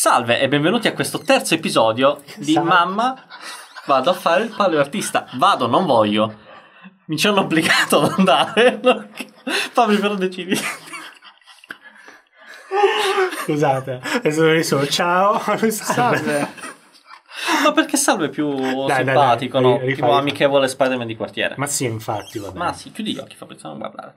Salve e benvenuti a questo terzo episodio di Salve. Esatto. Mamma vado a fare il paleoartista. Vado, non voglio. Mi ci hanno obbligato ad andare. Fammi però decidi. Scusate, adesso mi sono ciao. Salve. salve. Ma perché Salve più dai, simpatico, dai, dai, no? Tipo amichevole Spider-Man di quartiere. Ma sì, infatti, va Ma sì, chiudi gli occhi, fa pensare a guardare.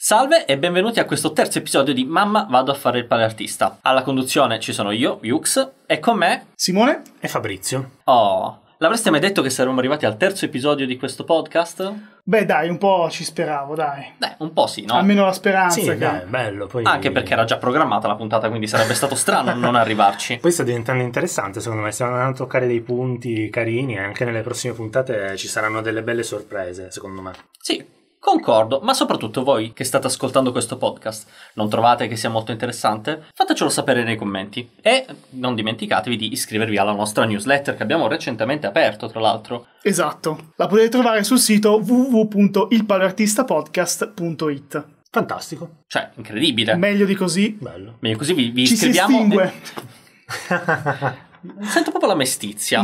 Salve e benvenuti a questo terzo episodio di Mamma vado a fare il paleartista. Alla conduzione ci sono io, Yux, e con me Simone e Fabrizio. Oh, l'avreste mai detto che saremmo arrivati al terzo episodio di questo podcast? Beh, dai, un po' ci speravo, dai. Beh, un po' sì, no? Almeno la speranza. Sì, che... dai, bello. Poi... Anche perché era già programmata la puntata, quindi sarebbe stato strano non arrivarci. Poi sta diventando interessante, secondo me. Stiamo andando a toccare dei punti carini e anche nelle prossime puntate ci saranno delle belle sorprese, secondo me. Sì, Concordo, ma soprattutto voi che state ascoltando questo podcast, non trovate che sia molto interessante? Fatecelo sapere nei commenti e non dimenticatevi di iscrivervi alla nostra newsletter che abbiamo recentemente aperto, tra l'altro. Esatto, la potete trovare sul sito www.ilpaleartistapodcast.it. Fantastico. Cioè, incredibile. Meglio di così. Bello. Meglio così vi, vi Ci iscriviamo. Si estingue. E... Sento proprio la mestizia.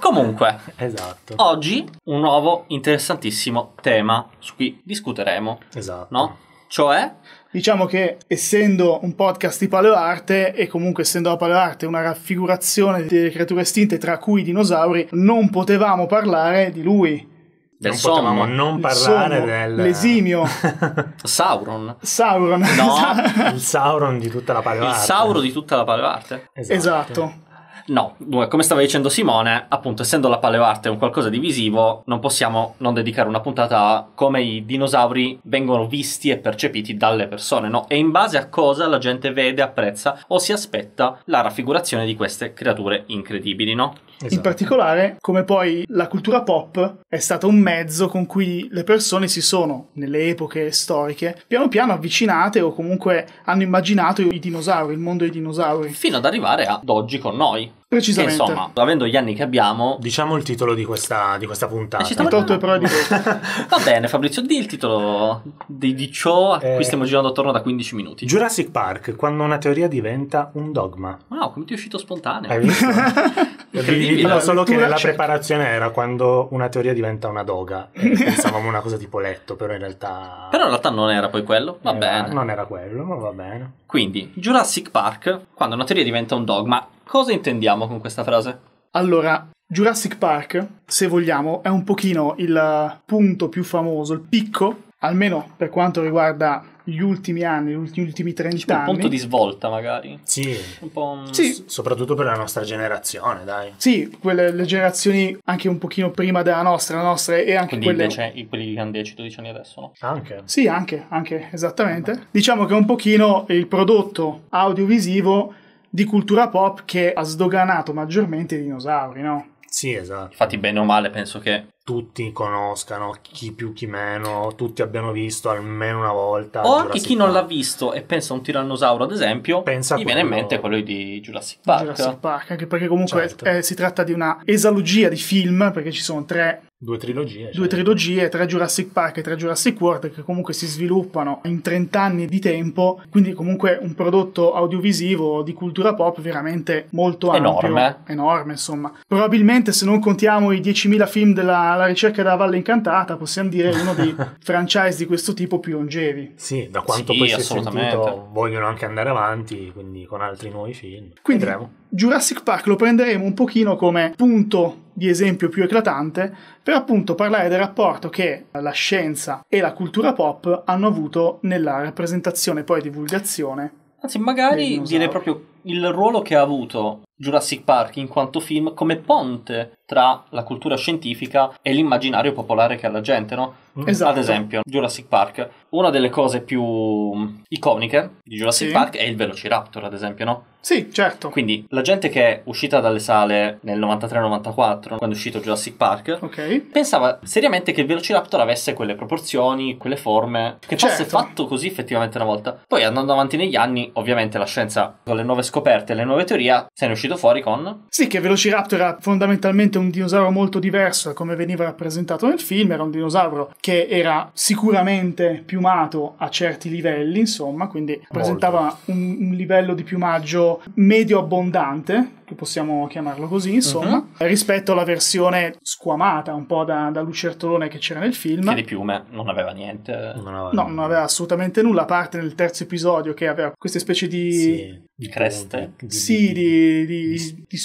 Comunque, esatto. oggi un nuovo interessantissimo tema su cui discuteremo. Esatto. No? Cioè, diciamo che essendo un podcast di paleoarte e comunque essendo la paleoarte una raffigurazione delle creature estinte tra cui i dinosauri, non potevamo parlare di lui. Del non sommo. potevamo non parlare sommo, del l'esimio Sauron. Sauron. No, esatto. il Sauron di tutta la paleoarte. Il Sauro di tutta la paleoarte. Esatto. esatto. No, dunque, come stava dicendo Simone, appunto, essendo la paleoarte un qualcosa di visivo, non possiamo non dedicare una puntata a come i dinosauri vengono visti e percepiti dalle persone, no? E in base a cosa la gente vede, apprezza o si aspetta la raffigurazione di queste creature incredibili, no? Esatto. In particolare, come poi la cultura pop è stata un mezzo con cui le persone si sono, nelle epoche storiche, piano piano avvicinate o comunque hanno immaginato i dinosauri, il mondo dei dinosauri. Fino ad arrivare ad oggi con noi. Precisamente. Che, insomma, avendo gli anni che abbiamo... Diciamo il titolo di questa, di questa puntata. Eh, ci stiamo tolto però di Va bene, Fabrizio, di il titolo di, di ciò a eh, cui stiamo girando attorno da 15 minuti. Jurassic Park, quando una teoria diventa un dogma. Wow, come ti è uscito spontaneo. Hai visto? no, solo che nella certo. preparazione era quando una teoria diventa una doga. Eh, pensavamo una cosa tipo letto, però in realtà... Però in realtà non era poi quello, va era, eh, bene. Non era quello, ma va bene. Quindi, Jurassic Park, quando una teoria diventa un dogma, Cosa intendiamo con questa frase? Allora, Jurassic Park, se vogliamo, è un pochino il punto più famoso, il picco, almeno per quanto riguarda gli ultimi anni, gli ultimi 30 diciamo anni. Un punto di svolta, magari. Sì. Un po un... sì. soprattutto per la nostra generazione, dai. Sì, quelle le generazioni anche un pochino prima della nostra, la nostra e anche Quindi quelle... Invece, quelli che hanno 10-12 anni adesso, no? Anche. Sì, anche, anche, esattamente. Diciamo che è un pochino il prodotto audiovisivo di cultura pop che ha sdoganato maggiormente i dinosauri, no? Sì, esatto. Infatti, bene o male, penso che tutti conoscano, chi più chi meno, tutti abbiano visto almeno una volta. O anche chi non l'ha visto e pensa a un tirannosauro, ad esempio, pensa gli quello... viene in mente quello di Jurassic Park. Jurassic Park, anche perché comunque certo. eh, si tratta di una esalogia di film, perché ci sono tre Due trilogie. Cioè. Due certo. trilogie, tre Jurassic Park e tre Jurassic World che comunque si sviluppano in 30 anni di tempo, quindi comunque un prodotto audiovisivo di cultura pop veramente molto enorme. ampio. Enorme. Enorme, insomma. Probabilmente se non contiamo i 10.000 film della alla ricerca della Valle Incantata, possiamo dire uno dei franchise di questo tipo più longevi. Sì, da quanto sì, poi si è sentito vogliono anche andare avanti, quindi con altri nuovi film. Quindi Vedremo. Jurassic Park lo prenderemo un pochino come punto di esempio più eclatante per appunto parlare del rapporto che la scienza e la cultura pop hanno avuto nella rappresentazione e poi divulgazione. Anzi, magari dire proprio il ruolo che ha avuto Jurassic Park in quanto film come ponte tra la cultura scientifica e l'immaginario popolare che ha la gente, no? Mm. Esatto. Ad esempio, Jurassic Park, una delle cose più iconiche di Jurassic sì. Park è il Velociraptor, ad esempio, no? Sì, certo. Quindi la gente che è uscita dalle sale nel 93-94, quando è uscito Jurassic Park, okay. pensava seriamente che il Velociraptor avesse quelle proporzioni, quelle forme, che certo. fosse fatto così effettivamente una volta. Poi andando avanti negli anni, ovviamente la scienza con le nuove scoperte e le nuove teorie se ne è uscita uscito fuori con? Sì, che Velociraptor era fondamentalmente un dinosauro molto diverso da come veniva rappresentato nel film, era un dinosauro che era sicuramente piumato a certi livelli, insomma, quindi presentava un, un livello di piumaggio medio abbondante, possiamo chiamarlo così, insomma, uh-huh. rispetto alla versione squamata un po' da, da, lucertolone che c'era nel film. Che di piume non aveva niente. Non aveva no, niente. non aveva assolutamente nulla, a parte nel terzo episodio che aveva queste specie di... Sì, di creste. sì, di, di, di, di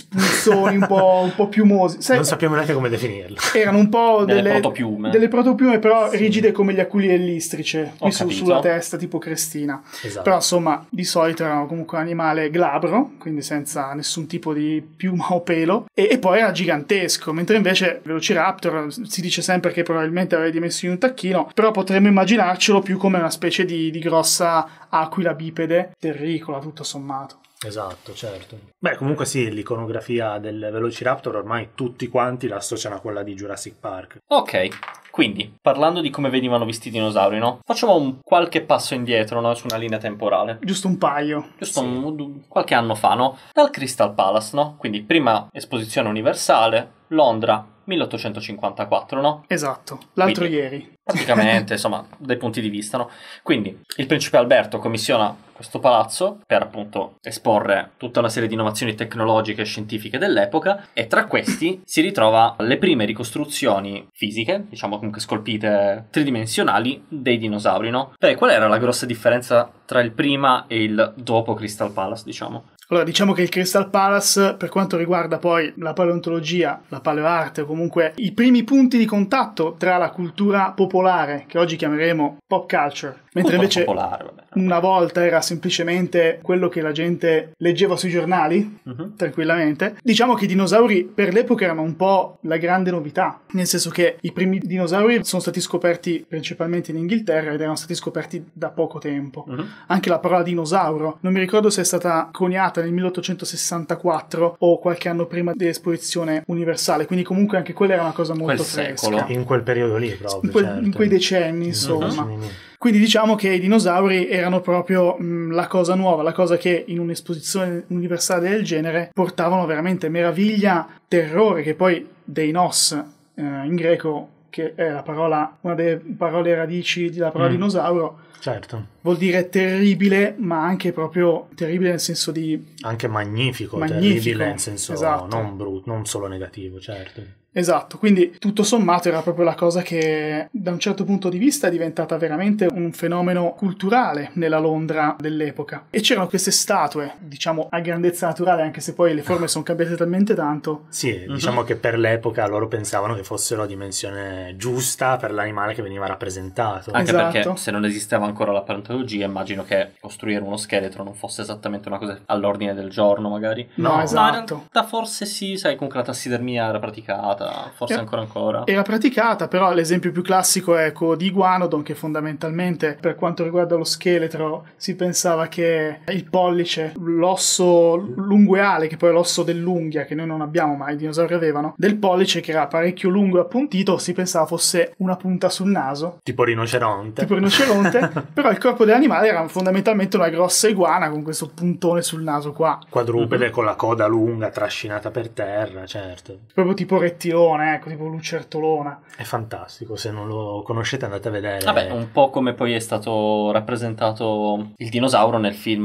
un, po', un po', piumosi. Sai, non sappiamo neanche come definirlo. Erano un po' delle, delle, protopiume. delle protopiume. però sì. rigide come gli aculi dell'istrice, qui su, sulla testa, tipo crestina. Esatto. Però insomma, di solito erano comunque un animale glabro, quindi senza nessun tipo di piuma o pelo, e, e poi era gigantesco, mentre invece Velociraptor si dice sempre che probabilmente aveva dimensioni di un tacchino, però potremmo immaginarcelo più come una specie di, di grossa aquila bipede terricola, tutto sommato. Esatto, certo. Beh, comunque sì, l'iconografia del Velociraptor ormai tutti quanti la associano a quella di Jurassic Park. Ok, quindi parlando di come venivano visti i dinosauri, no? Facciamo un qualche passo indietro, no? Su una linea temporale. Giusto un paio. Giusto sì. un, qualche anno fa, no? Dal Crystal Palace, no? Quindi prima esposizione universale, Londra, 1854, no? Esatto, l'altro Quindi, ieri praticamente, insomma, dai punti di vista, no? Quindi il principe Alberto commissiona questo palazzo per appunto esporre tutta una serie di innovazioni tecnologiche e scientifiche dell'epoca e tra questi si ritrova le prime ricostruzioni fisiche, diciamo comunque scolpite tridimensionali dei dinosauri, no? Beh, qual era la grossa differenza tra il prima e il dopo Crystal Palace, diciamo? Allora, diciamo che il Crystal Palace, per quanto riguarda poi la paleontologia, la paleoarte o comunque i primi punti di contatto tra la cultura popolare, che oggi chiameremo pop culture, mentre invece popolare, una volta era semplicemente quello che la gente leggeva sui giornali, uh-huh. tranquillamente, diciamo che i dinosauri per l'epoca erano un po' la grande novità, nel senso che i primi dinosauri sono stati scoperti principalmente in Inghilterra ed erano stati scoperti da poco tempo. Uh-huh. Anche la parola dinosauro, non mi ricordo se è stata coniata nel 1864 o qualche anno prima dell'esposizione universale, quindi comunque anche quella era una cosa molto quel fresca. Secolo. In quel periodo lì proprio. In, quel, certo. in quei decenni insomma. Mm-hmm. Quindi diciamo che i dinosauri erano proprio mh, mm, la cosa nuova, la cosa che in un'esposizione universale del genere portavano veramente meraviglia, terrore, che poi dei nos eh, in greco che è parola, una delle parole radici della parola mm. dinosauro. Certo. Vuol dire terribile, ma anche proprio terribile nel senso di... Anche magnifico, magnifico. terribile nel senso esatto. non brutto, non solo negativo, certo. Esatto, quindi tutto sommato era proprio la cosa che da un certo punto di vista è diventata veramente un fenomeno culturale nella Londra dell'epoca. E c'erano queste statue, diciamo a grandezza naturale, anche se poi le forme sono cambiate talmente tanto. Sì, mm-hmm. diciamo che per l'epoca loro pensavano che fossero la dimensione giusta per l'animale che veniva rappresentato. Anche esatto. perché se non esisteva ancora la paleontologia, immagino che costruire uno scheletro non fosse esattamente una cosa all'ordine del giorno, magari. No, no esatto. Ma forse sì, sai, comunque la tassidermia era praticata praticata, forse era, ancora ancora. Era praticata, però l'esempio più classico è quello di Iguanodon, che fondamentalmente per quanto riguarda lo scheletro si pensava che il pollice, l'osso lungueale, che poi è l'osso dell'unghia, che noi non abbiamo mai, i dinosauri avevano, del pollice che era parecchio lungo e appuntito, si pensava fosse una punta sul naso. Tipo rinoceronte. Tipo rinoceronte, però il corpo dell'animale era fondamentalmente una grossa iguana con questo puntone sul naso qua. Quadrupede mm-hmm. con la coda lunga trascinata per terra, certo. Proprio tipo rettile animazione, ecco, tipo lucertolona. È fantastico, se non lo conoscete andate a vedere. Vabbè, un po' come poi è stato rappresentato il dinosauro nel film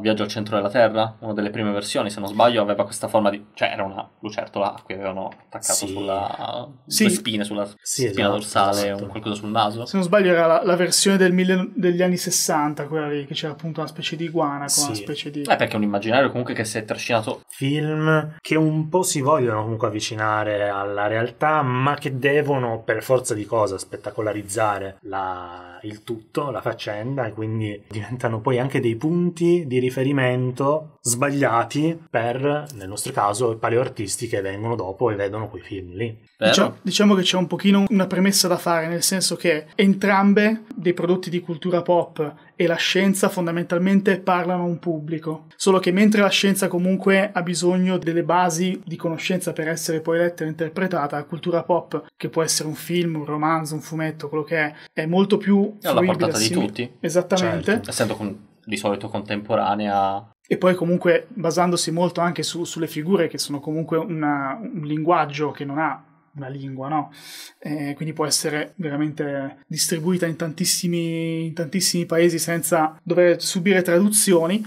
Viaggio al centro della Terra, una delle prime versioni, se non sbaglio, aveva questa forma di... cioè era una lucertola a cui avevano attaccato sì. sulla... Sì. spine, sulla sì, spina esatto, dorsale esatto. o qualcosa sul naso. Se non sbaglio era la, la versione del mille... degli anni 60, quella lì, che c'era appunto una specie di iguana con una specie di... Eh, perché è un immaginario comunque che si è trascinato... Film che un po' si vogliono comunque avvicinare al dalla realtà, ma che devono per forza di cosa spettacolarizzare la, il tutto, la faccenda, e quindi diventano poi anche dei punti di riferimento sbagliati per, nel nostro caso, i paleoartisti che vengono dopo e vedono quei film lì. Diciamo, diciamo, che c'è un pochino una premessa da fare, nel senso che entrambe dei prodotti di cultura pop e la scienza fondamentalmente parlano a un pubblico, solo che mentre la scienza comunque ha bisogno delle basi di conoscenza per essere poi letta e interpretata, la cultura pop, che può essere un film, un romanzo, un fumetto, quello che è, è molto più... È alla portata di tutti. Esattamente. Certo. Essendo con- di solito contemporanea e poi comunque basandosi molto anche su, sulle figure che sono comunque una, un linguaggio che non ha una lingua, no? Eh, quindi può essere veramente distribuita in tantissimi, in tantissimi paesi senza dover subire traduzioni.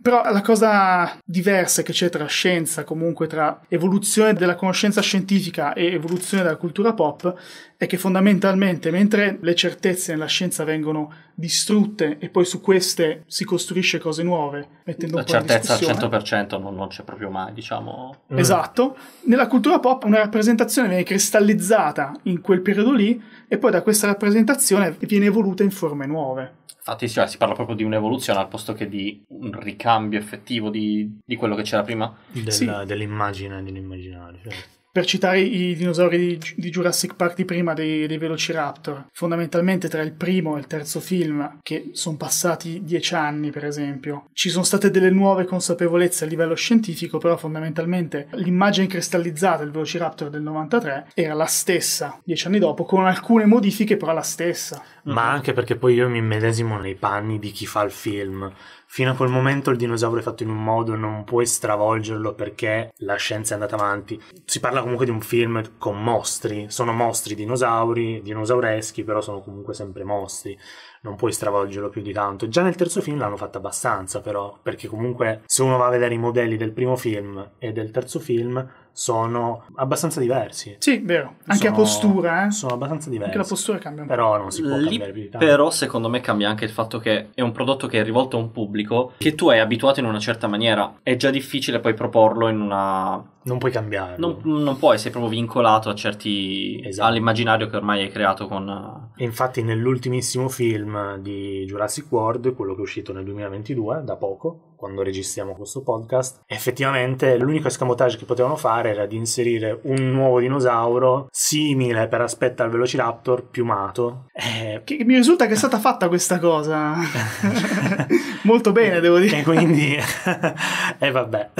Però la cosa diversa che c'è tra scienza, comunque tra evoluzione della conoscenza scientifica e evoluzione della cultura pop, è che fondamentalmente mentre le certezze nella scienza vengono distrutte e poi su queste si costruisce cose nuove. Mettendo La certezza al 100% non, non, c'è proprio mai, diciamo. Mm. Esatto. Nella cultura pop una rappresentazione viene cristallizzata in quel periodo lì e poi da questa rappresentazione viene evoluta in forme nuove. Infatti sì, cioè, si parla proprio di un'evoluzione al posto che di un ricambio effettivo di, di quello che c'era prima. Della, sì. Dell'immagine, dell'immaginario. Certo per citare i dinosauri di, di Jurassic Park di prima, dei, dei, Velociraptor, fondamentalmente tra il primo e il terzo film, che sono passati dieci anni per esempio, ci sono state delle nuove consapevolezze a livello scientifico, però fondamentalmente l'immagine cristallizzata del Velociraptor del 93 era la stessa dieci anni dopo, con alcune modifiche però la stessa. Ma anche perché poi io mi immedesimo nei panni di chi fa il film fino a quel momento il dinosauro è fatto in un modo, non puoi stravolgerlo perché la scienza è andata avanti. Si parla comunque di un film con mostri, sono mostri dinosauri, dinosaureschi, però sono comunque sempre mostri, non puoi stravolgerlo più di tanto. Già nel terzo film l'hanno fatto abbastanza però, perché comunque se uno va a vedere i modelli del primo film e del terzo film, sono abbastanza diversi. Sì, vero. Anche sono, la postura, eh? Sono abbastanza diversi. Anche la postura cambia un Però non si può Lì, cambiare più di tanto. Però secondo me cambia anche il fatto che è un prodotto che è rivolto a un pubblico che tu hai abituato in una certa maniera. È già difficile poi proporlo in una... Non puoi cambiare. Non, non, puoi, sei proprio vincolato a certi... Esatto. all'immaginario che ormai hai creato con... infatti nell'ultimissimo film di Jurassic World, quello che è uscito nel 2022, da poco, quando registriamo questo podcast, effettivamente l'unico escamotage che potevano fare era di inserire un nuovo dinosauro simile per aspetto al Velociraptor piumato. Eh, che mi risulta che è stata fatta questa cosa. Molto bene, devo dire. E quindi, e eh, vabbè,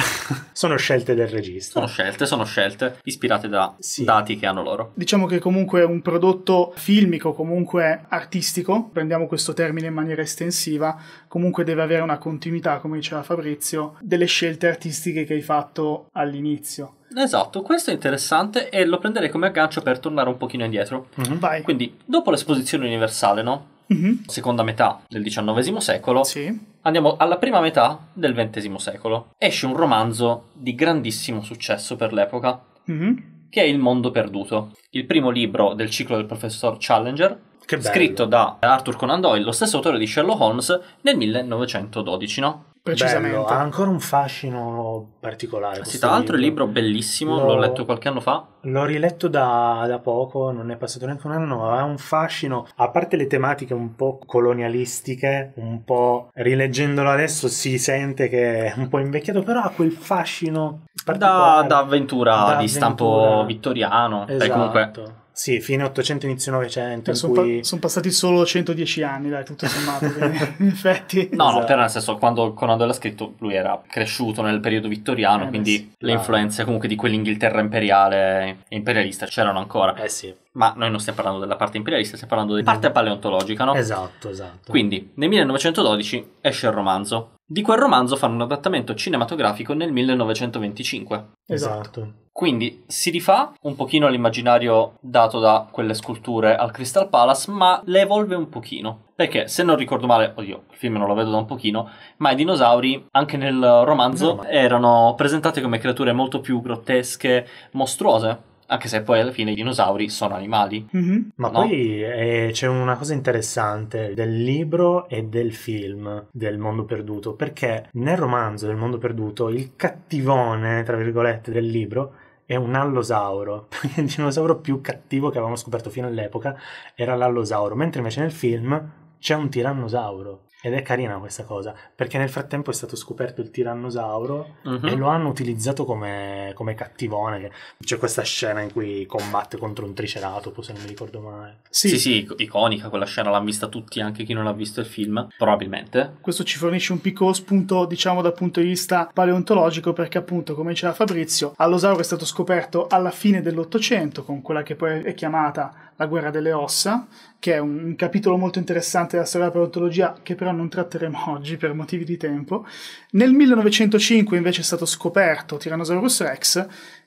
sono scelte del regista. Sono scelte, sono scelte ispirate da sì. dati che hanno loro. Diciamo che comunque è un prodotto filmico, comunque artistico, prendiamo questo termine in maniera estensiva, comunque deve avere una continuità, come dicevo diceva Fabrizio, delle scelte artistiche che hai fatto all'inizio. Esatto, questo è interessante e lo prenderei come aggancio per tornare un pochino indietro. Mm-hmm. Vai. Quindi, dopo l'esposizione universale, no? Mm-hmm. Seconda metà del XIX secolo, sì. andiamo alla prima metà del XX secolo. Esce un romanzo di grandissimo successo per l'epoca, mm-hmm. che è Il mondo perduto, il primo libro del ciclo del professor Challenger, scritto da Arthur Conan Doyle, lo stesso autore di Sherlock Holmes, nel 1912, no? Precisamente. Bello, ha ancora un fascino particolare. Sì, tra l'altro è un libro bellissimo, l'ho, l'ho letto qualche anno fa. L'ho riletto da, da, poco, non è passato neanche un anno, ha un fascino, a parte le tematiche un po' colonialistiche, un po' rileggendolo adesso si sente che è un po' invecchiato, però ha quel fascino da, da, avventura da di avventura. stampo vittoriano. Esatto. Beh, comunque esatto. Sì, fine 800, inizio 900. Eh, sono, cui... pa- sono passati solo 110 anni, dai, tutto sommato. quindi, in effetti. No, esatto. no, però nel senso, quando Conrad l'ha scritto, lui era cresciuto nel periodo vittoriano, eh, quindi sì. le ah. influenze comunque di quell'Inghilterra imperiale e imperialista c'erano ancora. Eh sì. Ma noi non stiamo parlando della parte imperialista, stiamo parlando della mm. parte paleontologica, no? Esatto, esatto. Quindi, nel 1912 esce il romanzo. Di quel romanzo fanno un adattamento cinematografico nel 1925. Esatto. esatto. Quindi si rifà un pochino all'immaginario dato da quelle sculture al Crystal Palace, ma le evolve un pochino. Perché se non ricordo male, oddio, il film non lo vedo da un pochino, ma i dinosauri anche nel romanzo erano presentati come creature molto più grottesche, mostruose. Anche se poi alla fine i dinosauri sono animali. Mm-hmm. Ma no? poi eh, c'è una cosa interessante del libro e del film del mondo perduto, perché nel romanzo del mondo perduto il cattivone, tra virgolette, del libro è un allosauro. Il dinosauro più cattivo che avevamo scoperto fino all'epoca era l'allosauro, mentre invece nel film c'è un tirannosauro ed è carina questa cosa, perché nel frattempo è stato scoperto il tirannosauro uh-huh. e mhm. lo hanno utilizzato come, come, cattivone. C'è questa scena in cui combatte contro un triceratopo, se non mi ricordo male. Sì, sì, sì iconica quella scena, l'hanno vista tutti, anche chi non ha visto il film, probabilmente. Questo ci fornisce un piccolo spunto, diciamo, dal punto di vista paleontologico, perché appunto, come diceva Fabrizio, Allosauro è stato scoperto alla fine dell'Ottocento, con quella che poi è chiamata la guerra delle ossa, che è un, un capitolo molto interessante della storia della paleontologia che però non tratteremo oggi per motivi di tempo. Nel 1905 invece è stato scoperto Tyrannosaurus rex,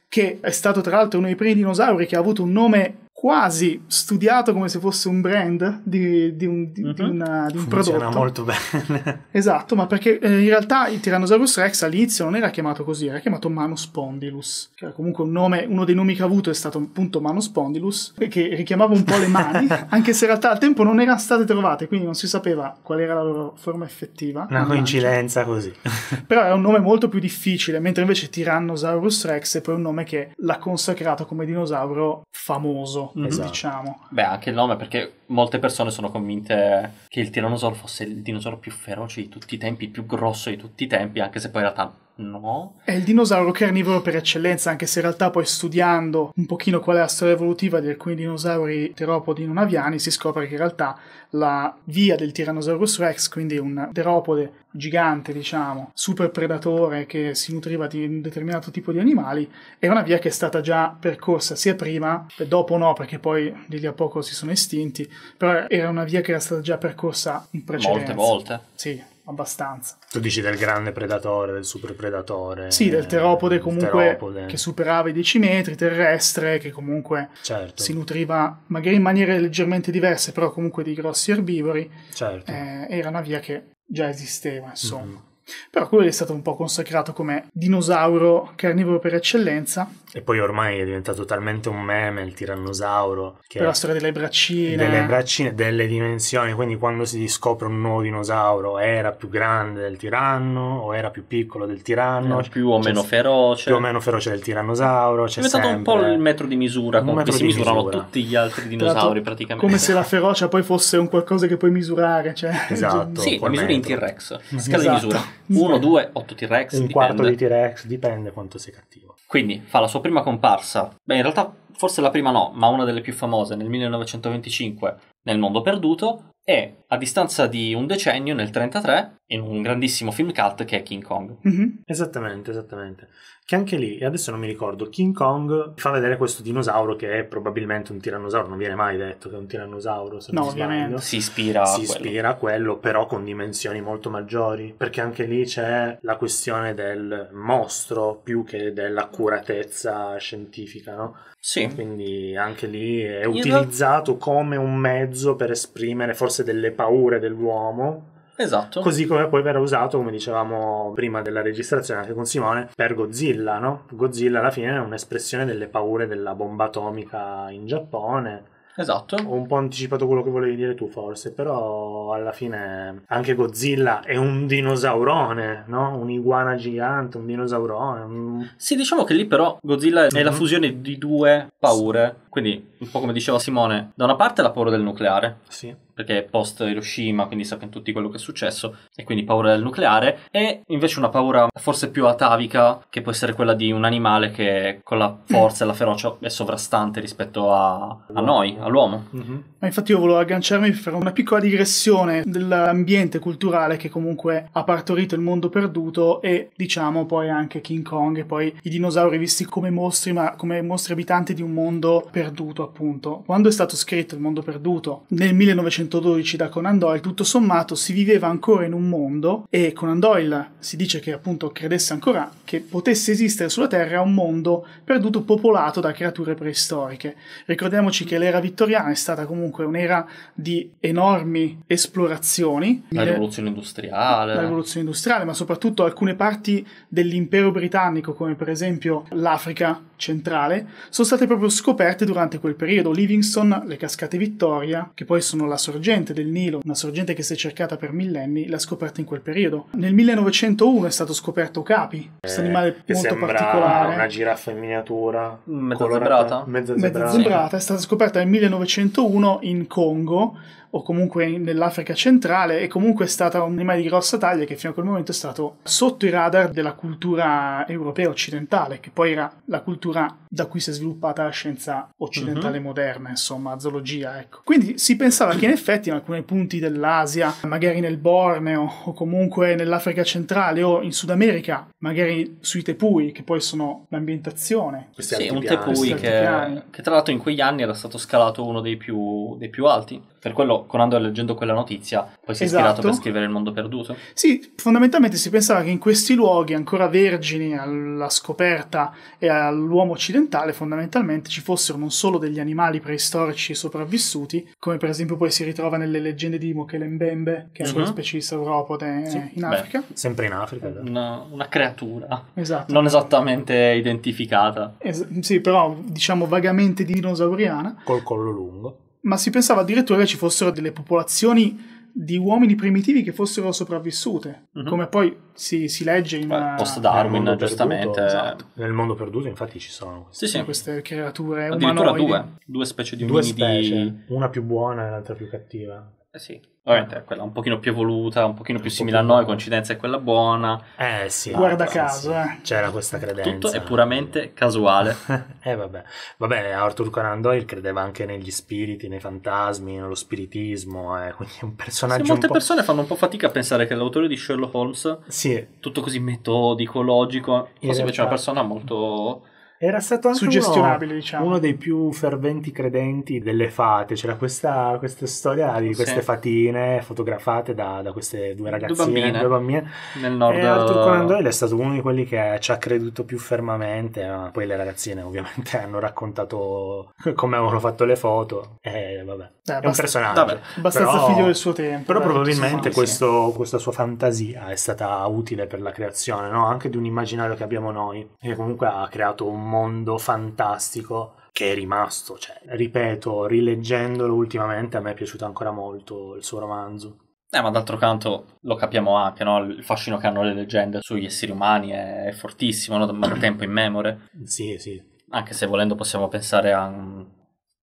che è stato tra l'altro uno dei primi dinosauri che ha avuto un nome quasi studiato come se fosse un brand di, di un, di, mm-hmm. di mhm. una, di un prodotto. molto bene. esatto, ma perché eh, in realtà il Tyrannosaurus Rex all'inizio non era chiamato così, era chiamato Manospondylus, che era comunque un nome, uno dei nomi che ha avuto è stato appunto Manospondylus, che richiamava un po' le mani, anche se in realtà al tempo non erano state trovate, quindi non si sapeva qual era la loro forma effettiva. Una coincidenza così. Però era un nome molto più difficile, mentre invece Tyrannosaurus Rex è poi un nome che l'ha consacrato come dinosauro famoso tiranosauro, mhm. esatto. mm diciamo. Beh, anche il nome, perché molte persone sono convinte che il tiranosauro fosse il dinosauro più feroce di tutti i tempi, il più grosso di tutti i tempi, anche se poi in realtà No. È il dinosauro carnivoro per eccellenza, anche se in realtà poi studiando un pochino qual è la storia evolutiva di alcuni dinosauri teropodi non aviani si scopre che in realtà la via del Tyrannosaurus rex, quindi un teropode gigante, diciamo, super predatore che si nutriva di un determinato tipo di animali, è una via che è stata già percorsa sia prima, dopo no, perché poi di lì a poco si sono estinti, però era una via che era stata già percorsa in precedenza. Molte volte. Sì, abbastanza. Tu dici del grande predatore, del super predatore. Sì, del teropode comunque teropode. che superava i 10 metri, terrestre, che comunque certo. si nutriva magari in maniere leggermente diverse, però comunque di grossi erbivori. Certo. Eh, era una via che già esisteva, insomma. Mm-hmm. Però quello è stato un po' consacrato come dinosauro carnivoro per eccellenza. E poi ormai è diventato talmente un meme il tirannosauro. Che per la storia delle braccine. Delle braccine, delle dimensioni. Quindi quando si scopre un nuovo dinosauro, era più grande del tiranno o era più piccolo del tiranno? Era più o meno feroce. Più o meno feroce del tirannosauro. C'è è diventato sempre... un po' il metro di misura un con cui si misurano misura. tutti gli altri dinosauri praticamente. Come se la ferocia poi fosse un qualcosa che puoi misurare. Cioè... Esatto. sì, la esatto. misura in T-Rex. Scala esatto. di misura. 1, 2, 8 T-Rex. Un dipende. quarto di T-Rex, dipende quanto sei cattivo. Quindi fa la sua prima comparsa. Beh, in realtà forse la prima no, ma una delle più famose nel 1925 nel Mondo Perduto e a distanza di un decennio, nel 1933, in un grandissimo film cult che è King Kong. Mm-hmm. Esattamente, esattamente. Che anche lì, e adesso non mi ricordo, King Kong fa vedere questo dinosauro che è probabilmente un tirannosauro, non viene mai detto che è un tirannosauro, se no, non sbaglio. Si ispira si a quello. ispira a quello, però con dimensioni molto maggiori, perché anche lì c'è la questione del mostro più che dell'accuratezza scientifica, no? Sì. Quindi anche lì è utilizzato come un mezzo per esprimere forse delle paure dell'uomo Esatto. Così come poi verrà usato, come dicevamo prima della registrazione anche con Simone, per Godzilla, no? Godzilla alla fine è un'espressione delle paure della bomba atomica in Giappone. Esatto. Ho un po' anticipato quello che volevi dire tu, forse, però alla fine anche Godzilla è un dinosaurone, no? Un iguana gigante, un dinosaurone. Un... Sì, diciamo che lì però Godzilla è mm-hmm. la fusione di due paure. Sì. Quindi, un po' come diceva Simone, da una parte la paura del nucleare. Sì perché è post Hiroshima, quindi sappiamo tutti quello che è successo, e quindi paura del nucleare, e invece una paura forse più atavica, che può essere quella di un animale che con la forza e la ferocia è sovrastante rispetto a, a noi, all'uomo. Mm-hmm. Ma infatti io volevo agganciarmi per una piccola digressione dell'ambiente culturale che comunque ha partorito il mondo perduto e diciamo poi anche King Kong e poi i dinosauri visti come mostri, ma come mostri abitanti di un mondo perduto appunto. Quando è stato scritto Il mondo perduto nel 1900 1912 da Conan Doyle, tutto sommato si viveva ancora in un mondo e Conan Doyle si dice che appunto credesse ancora che potesse esistere sulla Terra un mondo perduto popolato da creature preistoriche. Ricordiamoci che l'era vittoriana è stata comunque un'era di enormi esplorazioni. La eh, rivoluzione industriale. La rivoluzione industriale, ma soprattutto alcune parti dell'impero britannico, come per esempio l'Africa centrale, sono state proprio scoperte durante quel periodo. Livingston, le cascate Vittoria, che poi sono la sorgente del Nilo, una sorgente che si è cercata per millenni, l'ha scoperta in quel periodo. Nel 1901 è stato scoperto Capi, eh, animale che molto particolare. una giraffa in miniatura. Mezza zebrata. Mezza zebrata, è stata scoperta nel 1901 in Congo o comunque nell'Africa centrale e comunque è stata un animale di grossa taglia che fino a quel momento è stato sotto i radar della cultura europea occidentale, che poi era la cultura da cui si è sviluppata la scienza occidentale uh-huh. moderna, insomma, zoologia, ecco. Quindi si pensava che in effetti in alcuni punti dell'Asia, magari nel Borneo o comunque nell'Africa centrale o in Sud America, magari sui tepui, che poi sono l'ambientazione. Questi sì, un tepui che, che, tra l'altro in quegli anni era stato scalato uno dei più, dei più alti. Per quello, Conando leggendo quella notizia, poi si è esatto. ispirato per esatto. scrivere Il mondo perduto? Sì, fondamentalmente si pensava che in questi luoghi ancora vergini alla scoperta e all'uomo occidentale, fondamentalmente ci fossero non solo degli animali preistorici sopravvissuti, come per esempio poi si ritrova nelle leggende di Mokelembembe, che è uh-huh. una mhm. specie di sauropode sì. in Africa. Beh, sempre in Africa. Una, una, creatura. Esatto. Non esattamente identificata. Es- sì, però diciamo vagamente dinosauriana. Col collo lungo ma si pensava addirittura che ci fossero delle popolazioni di uomini primitivi che fossero sopravvissute, mm-hmm. come poi si, si legge in Beh, post Darwin, giustamente. Perduto, esatto. Nel mondo perduto, infatti, ci sono queste, sì, sì. queste creature umanoidi. Addirittura due, due specie di due specie, di... una più buona e l'altra più cattiva. Eh sì, eh. ovviamente è quella un pochino più evoluta, un pochino più simile a noi, coincidenza è quella buona. Eh sì. Guarda eh, caso, eh. C'era questa credenza. Tutto è puramente casuale. eh vabbè. Vabbè, Arthur Conan Doyle credeva anche negli spiriti, nei fantasmi, nello spiritismo, eh, quindi è un personaggio sì, molte persone fanno un po' fatica a pensare che l'autore di Sherlock Holmes sì. tutto così metodico, logico, fosse realtà... invece una persona molto era stato anche suggestionabile, uno, diciamo. uno dei più ferventi credenti delle fate. C'era questa, questa storia di queste sì. fatine fotografate da, da, queste due ragazzine, due bambine, nel nord. E Arthur Conan Doyle è stato uno di quelli che ci ha creduto più fermamente. Poi le ragazzine, ovviamente, hanno raccontato come avevano fatto le foto. E vabbè, eh, è un personaggio. Vabbè. Abbastanza però, figlio del suo tempo. Però, però probabilmente questo, sì. questa sua fantasia è stata utile per la creazione no? anche di un immaginario che abbiamo noi, che comunque ha creato un mondo fantastico che è rimasto. Cioè, ripeto, rileggendolo ultimamente a me è piaciuto ancora molto il suo romanzo. Eh, ma d'altro canto lo capiamo anche, no? Il fascino che hanno le leggende sugli esseri umani è, è fortissimo, no? Da tempo in memore. Sì, sì. Anche se volendo possiamo pensare a...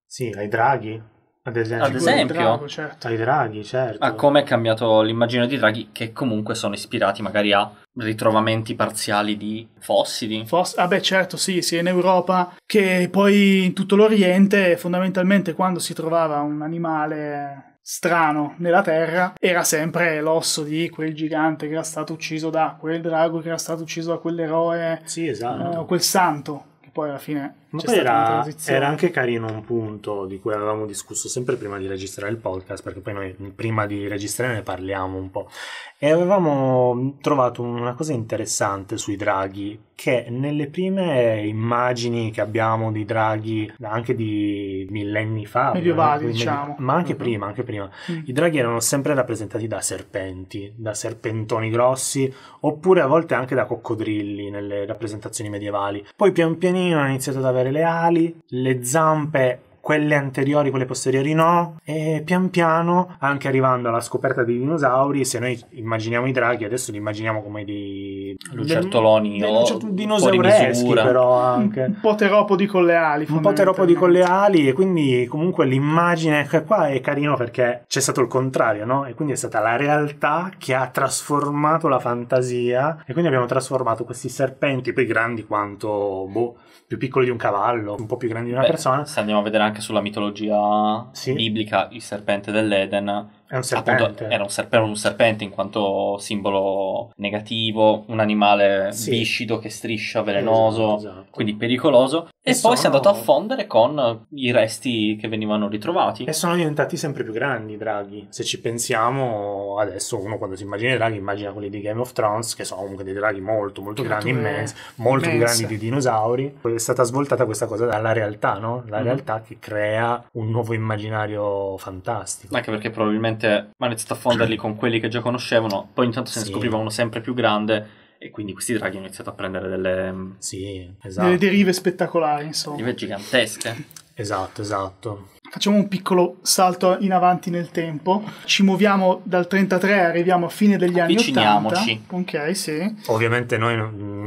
Sì, ai draghi, ad esempio. Ad esempio drago, certo. Ai draghi, certo. A come è cambiato l'immagine dei draghi, che comunque sono ispirati magari a ritrovamenti parziali di fossili. Foss- ah beh certo sì, sia in Europa che poi in tutto l'Oriente fondamentalmente quando si trovava un animale strano nella terra era sempre l'osso di quel gigante che era stato ucciso da quel drago che era stato ucciso da quell'eroe sì, esatto. eh, o quel santo che poi alla fine ma poi era, era, anche carino un punto di cui avevamo discusso sempre prima di registrare il podcast, perché poi noi prima di registrare ne parliamo un po'. E avevamo trovato una cosa interessante sui draghi, che nelle prime immagini che abbiamo di draghi, anche di millenni fa, medievali, eh, no? diciamo. ma anche mm-hmm. prima, anche prima mm-hmm. i draghi erano sempre rappresentati da serpenti, da serpentoni grossi, oppure a volte anche da coccodrilli nelle rappresentazioni medievali. Poi pian pianino hanno iniziato ad avere avere le ali, le zampe quelle anteriori, quelle posteriori no, e pian piano, anche arrivando alla scoperta dei dinosauri, se noi immaginiamo i draghi, adesso li immaginiamo come dei lucertoloni del, o lucertol- dinosaureschi però anche. Un po' teropodi con le ali. Un po' teropodi con le ali e quindi comunque l'immagine ecco, qua è carino perché c'è stato il contrario, no? E quindi è stata la realtà che ha trasformato la fantasia e quindi abbiamo trasformato questi serpenti, poi grandi quanto, boh, più piccoli di un cavallo, un po' più grandi di una Beh, persona. Se andiamo a vedere anche anche sulla mitologia sì. biblica, il serpente dell'Eden è un serpente. Appunto, era un, serp- un, serpente in quanto simbolo negativo, un animale sì. viscido che striscia, esatto, velenoso, esatto, esatto. quindi pericoloso. E, e sono... poi si è andato a fondere con i resti che venivano ritrovati. E sono diventati sempre più grandi i draghi. Se ci pensiamo adesso, uno quando si immagina i draghi, immagina quelli di Game of Thrones, che sono comunque dei draghi molto, molto Tutto grandi, immensi, molto immense. più grandi di dinosauri. È stata svoltata questa cosa dalla realtà, no? La mm-hmm. realtà che crea un nuovo immaginario fantastico. Anche perché probabilmente probabilmente hanno iniziato a fonderli con quelli che già conoscevano, poi intanto se ne sì. scopriva uno sempre più grande e quindi questi draghi hanno iniziato a prendere delle, sì, esatto. delle derive spettacolari, insomma. Derive gigantesche. esatto, esatto. Facciamo un piccolo salto in avanti nel tempo. Ci muoviamo dal 33, arriviamo a fine degli anni 80. Ok, sì. Ovviamente noi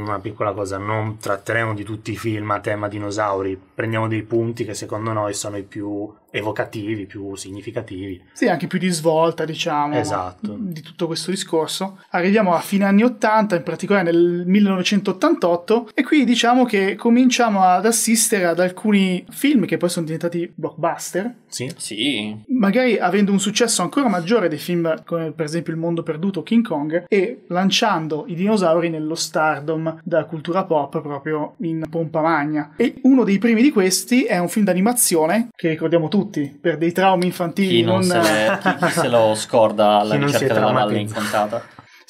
una piccola cosa, non tratteremo di tutti i film a tema dinosauri, prendiamo dei punti che secondo noi sono i più evocativi, più significativi. Sì, anche più di svolta, diciamo, esatto. di tutto questo discorso. Arriviamo a fine anni 80, in particolare nel 1988, e qui diciamo che cominciamo ad assistere ad alcuni film che poi sono diventati blockbuster. Sì. sì. Magari avendo un successo ancora maggiore dei film come per esempio Il mondo perduto o King Kong e lanciando i dinosauri nello stardom film della cultura pop proprio in pompa magna. E uno dei primi di questi è un film d'animazione che ricordiamo tutti per dei traumi infantili. Chi non, non... Se, chi, chi se lo scorda alla ricerca della valle incontrata.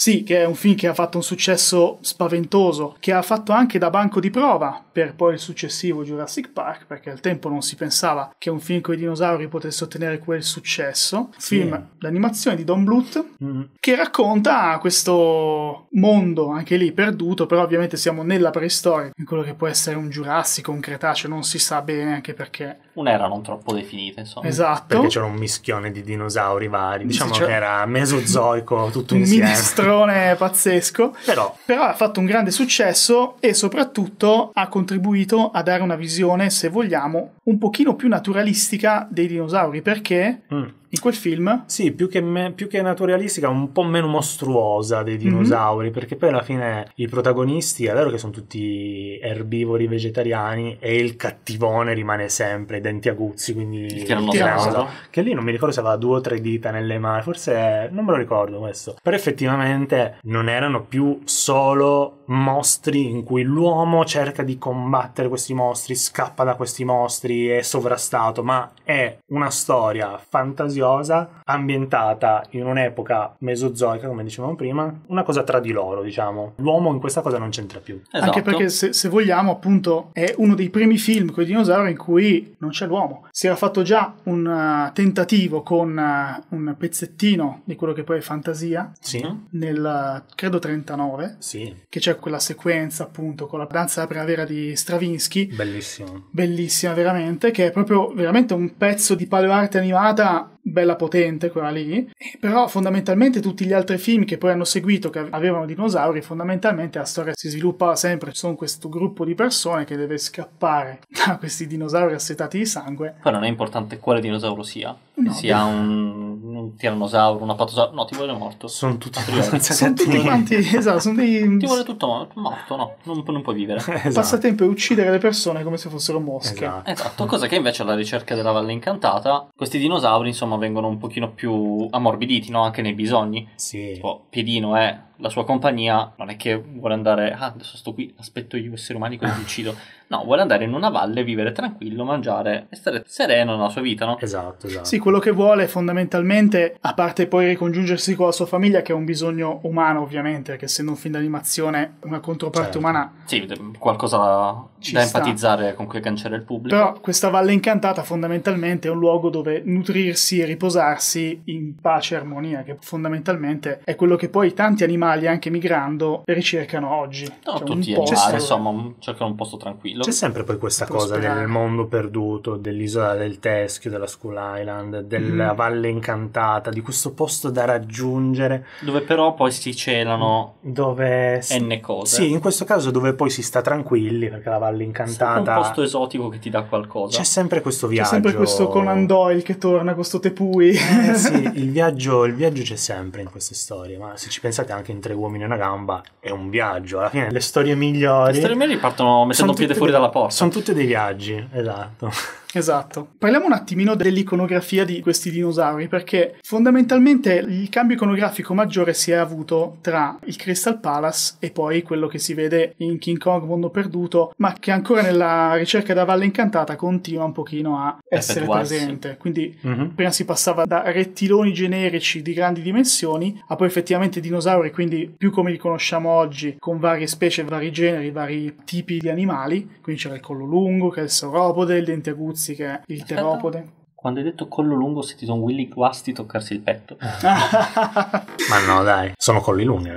Sì, che è un film che ha fatto un successo spaventoso, che ha fatto anche da banco di prova per poi il successivo Jurassic Park, perché al tempo non si pensava che un film con i dinosauri potesse ottenere quel successo. Sì. Film d'animazione di Don Bluth, mm-hmm. che racconta questo mondo anche lì perduto, però ovviamente siamo nella preistoria, in quello che può essere un Jurassico, un Cretaceo, non si sa bene anche perché un'era non troppo definita, insomma. Esatto. Perché c'era un mischione di dinosauri vari, diciamo cioè... che era mesozoico tutto insieme. Un minestrone pazzesco. Però. Però ha fatto un grande successo e soprattutto ha contribuito a dare una visione, se vogliamo, un pochino più naturalistica dei dinosauri, perché... Mm in quel film? Sì, più che, me, più che, naturalistica, un po' meno mostruosa dei mhm. dinosauri, mm-hmm. perché poi alla fine i protagonisti, è vero che sono tutti erbivori, vegetariani, e il cattivone rimane sempre, i denti aguzzi, quindi... Il tirannosauro. Che lì non mi ricordo se aveva due o tre dita nelle mani, forse... non me lo ricordo questo. Però effettivamente non erano più solo mostri in cui l'uomo cerca di combattere questi mostri, scappa da questi mostri, è sovrastato, ma è una storia fantasiosa fantasiosa ambientata in un'epoca mesozoica, come dicevamo prima, una cosa tra di loro, diciamo. L'uomo in questa cosa non c'entra più. Esatto. Anche perché se, se vogliamo, appunto, è uno dei primi film con i dinosauri in cui non c'è l'uomo. Si era fatto già un uh, tentativo con uh, un pezzettino di quello che poi è fantasia, sì. nel uh, credo 39, sì. che c'è quella sequenza appunto con la danza della primavera di Stravinsky. Bellissimo. Bellissima veramente, che è proprio veramente un pezzo di paleoarte animata bella potente quella lì, però fondamentalmente tutti gli altri film che poi hanno seguito che avevano dinosauri, fondamentalmente la storia si sviluppava sempre sono questo gruppo di persone che deve scappare da questi dinosauri assetati di sangue. Poi non è importante quale dinosauro sia, no, sia beh. un un tiranosauro, una patosauro. No, ti vuole morto. Sono tutti abbastanza Sono quanti. esatto, sono dei. Ti vuole tutto morto, morto no? Non, non puoi vivere. esatto. Passatempo è uccidere le persone come se fossero mosche. Esatto. esatto. cosa che invece alla ricerca della Valle Incantata, questi dinosauri, insomma, vengono un pochino più ammorbiditi, no? Anche nei bisogni. Sì. Tipo, Piedino è la sua compagnia non è che vuole andare, ah, adesso sto qui, aspetto gli esseri umani così uccido. No, vuole andare in una valle, vivere tranquillo, mangiare e stare sereno nella sua vita, no? Esatto, esatto. Sì, quello che vuole fondamentalmente, a parte poi ricongiungersi con la sua famiglia, che è un bisogno umano ovviamente, perché essendo un film d'animazione, una controparte certo. umana... Sì, qualcosa da, da empatizzare con cui agganciare il pubblico. Però questa valle incantata fondamentalmente è un luogo dove nutrirsi e riposarsi in pace e armonia, che fondamentalmente è quello che poi tanti animali Italia, anche migrando, ricercano oggi. No, cioè, tutti un posto, insomma, cercano un posto tranquillo. C'è sempre poi questa cosa del mondo perduto, dell'isola del Teschio, della School Island, della mm. Valle Incantata, di questo posto da raggiungere. Dove però poi si celano dove... n cose. Sì, in questo caso dove poi si sta tranquilli, perché la Valle Incantata... È un posto esotico che ti dà qualcosa. C'è sempre questo viaggio. C'è sempre questo Conan Doyle che torna, questo Tepui. Eh sì, il viaggio, il viaggio c'è sempre in queste storie, ma se ci pensate anche in tre uomini e una gamba è un viaggio. Alla fine le storie migliori. Le storie migliori partono mettendo piede fuori dei, dalla porta. Sono tutte dei viaggi, esatto. Esatto. Parliamo un attimino dell'iconografia di questi dinosauri, perché fondamentalmente il cambio iconografico maggiore si è avuto tra il Crystal Palace e poi quello che si vede in King Kong Mondo Perduto, ma che ancora nella ricerca da Valle Incantata continua un pochino a essere presente. Quindi mm-hmm. prima si passava da rettiloni generici di grandi dimensioni a poi effettivamente dinosauri, qui quindi più come li conosciamo oggi, con varie specie, vari generi, vari tipi di animali, quindi c'era il collo lungo che è il sauropode, il dente aguzzi che è il teropode. Quando hai detto collo lungo ho sentito un Willy Guasti toccarsi il petto. Ma no, dai, sono colli lunghi.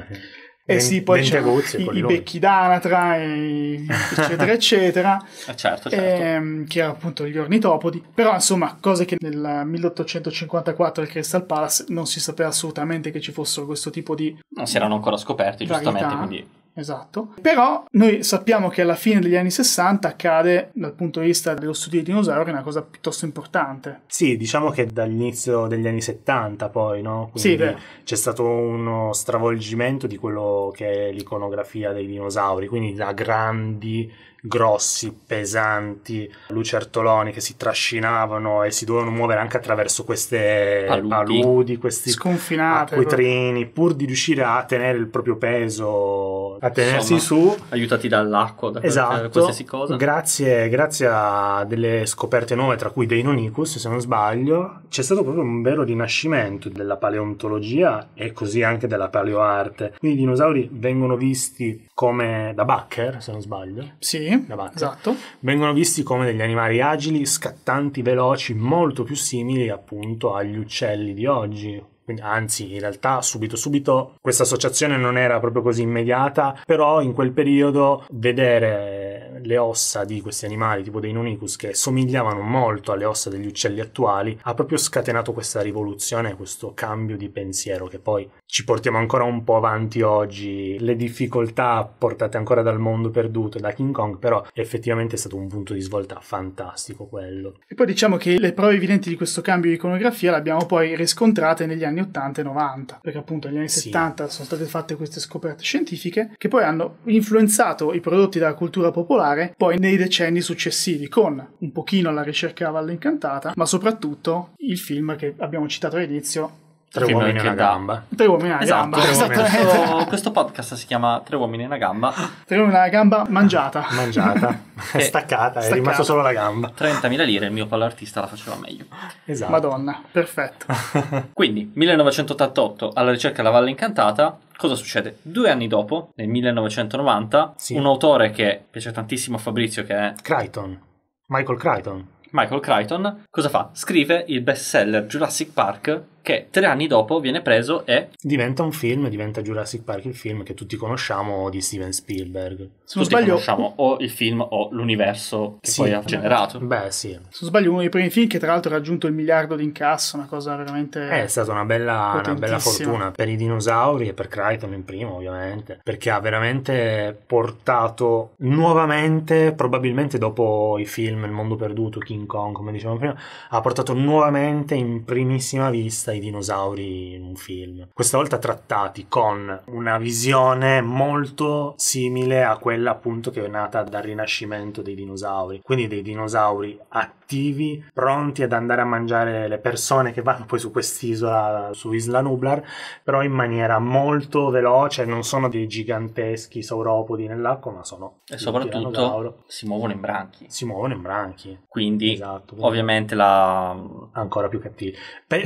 Eh sì, poi c'è i, i becchi d'anatra, e, eccetera, eccetera. Eh, certo, certo. E, ehm, che erano appunto gli ornitopodi. Però, insomma, cose che nel 1854 al Crystal Palace non si sapeva assolutamente che ci fossero questo tipo di. Non si erano ancora scoperti, varietà. giustamente. Quindi esatto. Però noi sappiamo che alla fine degli anni 60 accade, dal punto di vista dello studio dei dinosauri, una cosa piuttosto importante. Sì, diciamo che dall'inizio degli anni 70 poi, no? Quindi sì, beh. c'è stato uno stravolgimento di quello che è l'iconografia dei dinosauri, quindi da grandi grossi, pesanti, lucertoloni che si trascinavano e si dovevano muovere anche attraverso queste paludi, paludi questi acquitrini, pur di riuscire a tenere il proprio peso, a tenersi Insomma, su. Aiutati dall'acqua, da esatto, qualsiasi cosa. Grazie, grazie, a delle scoperte nuove, tra cui dei se non sbaglio, c'è stato proprio un vero rinascimento della paleontologia e così anche della paleoarte. Quindi i dinosauri vengono visti come da Bucker, se non sbaglio. Sì davanti, esatto. vengono visti come degli animali agili, scattanti, veloci, molto più simili appunto agli uccelli di oggi, anzi in realtà subito subito questa associazione non era proprio così immediata, però in quel periodo vedere le ossa di questi animali, tipo dei nonicus, che somigliavano molto alle ossa degli uccelli attuali, ha proprio scatenato questa rivoluzione, questo cambio di pensiero che poi ci portiamo ancora un po' avanti oggi, le difficoltà portate ancora dal mondo perduto, e da King Kong, però effettivamente è stato un punto di svolta fantastico quello. E poi diciamo che le prove evidenti di questo cambio di iconografia le abbiamo poi riscontrate negli anni 80 e 90, perché appunto negli anni sì. 70 sono state fatte queste scoperte scientifiche che poi hanno influenzato i prodotti della cultura popolare fare poi nei decenni successivi con un pochino la ricerca della Valle Incantata, ma soprattutto il film che abbiamo citato all'inizio, Tre uomini e una gamba. Tre uomini e una esatto, gamba. Questo, questo, podcast si chiama Tre uomini e una gamba. Tre uomini e una gamba mangiata. Mangiata. è staccata, è rimasta solo la gamba. 30.000 lire, il mio pallartista la faceva meglio. Esatto. Madonna, perfetto. Quindi, 1988, alla ricerca della Valle Incantata, cosa succede? Due anni dopo, nel 1990, sì. un autore che piace tantissimo a Fabrizio, che è... Crichton. Michael Crichton. Michael Crichton, cosa fa? Scrive il bestseller Jurassic Park che tre anni dopo viene preso e... Diventa un film, diventa Jurassic Park il film che tutti conosciamo di Steven Spielberg. Se non sbaglio... conosciamo o il film o l'universo che sì. poi ha generato. Beh sì. Se non sbaglio uno dei primi film che tra l'altro ha raggiunto il miliardo di incasso, una cosa veramente... Eh, è stata una bella, una bella fortuna per i dinosauri e per Crichton in primo ovviamente, perché ha veramente portato nuovamente, probabilmente dopo i film Il mondo perduto, King Kong come dicevamo prima, ha portato nuovamente in primissima vista dai dinosauri in un film. Questa volta trattati con una visione molto simile a quella appunto che è nata dal rinascimento dei dinosauri, quindi dei dinosauri attivi, pronti ad andare a mangiare le persone che vanno poi su quest'isola, su Isla Nublar, però in maniera molto veloce, non sono dei giganteschi sauropodi nell'acqua, ma sono... E soprattutto si muovono in branchi. Si muovono in branchi. Quindi, esatto, quindi ovviamente la... Ancora più cattivi. Per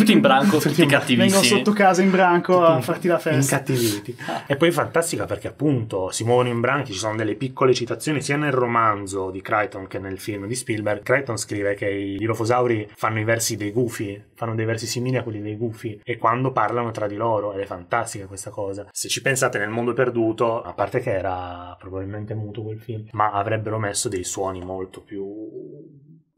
tutti in branco, tutti, cattivissimi. Vengono sotto casa in branco a farti la festa. Incattiviti. Ah. E poi è fantastica perché appunto si muovono in branchi, ci sono delle piccole citazioni sia nel romanzo di Crichton che nel film di Spielberg. Crichton scrive che i dilofosauri fanno i versi dei gufi, fanno dei versi simili a quelli dei gufi e quando parlano tra di loro ed è fantastica questa cosa. Se ci pensate nel mondo perduto, a parte che era probabilmente muto quel film, ma avrebbero messo dei suoni molto più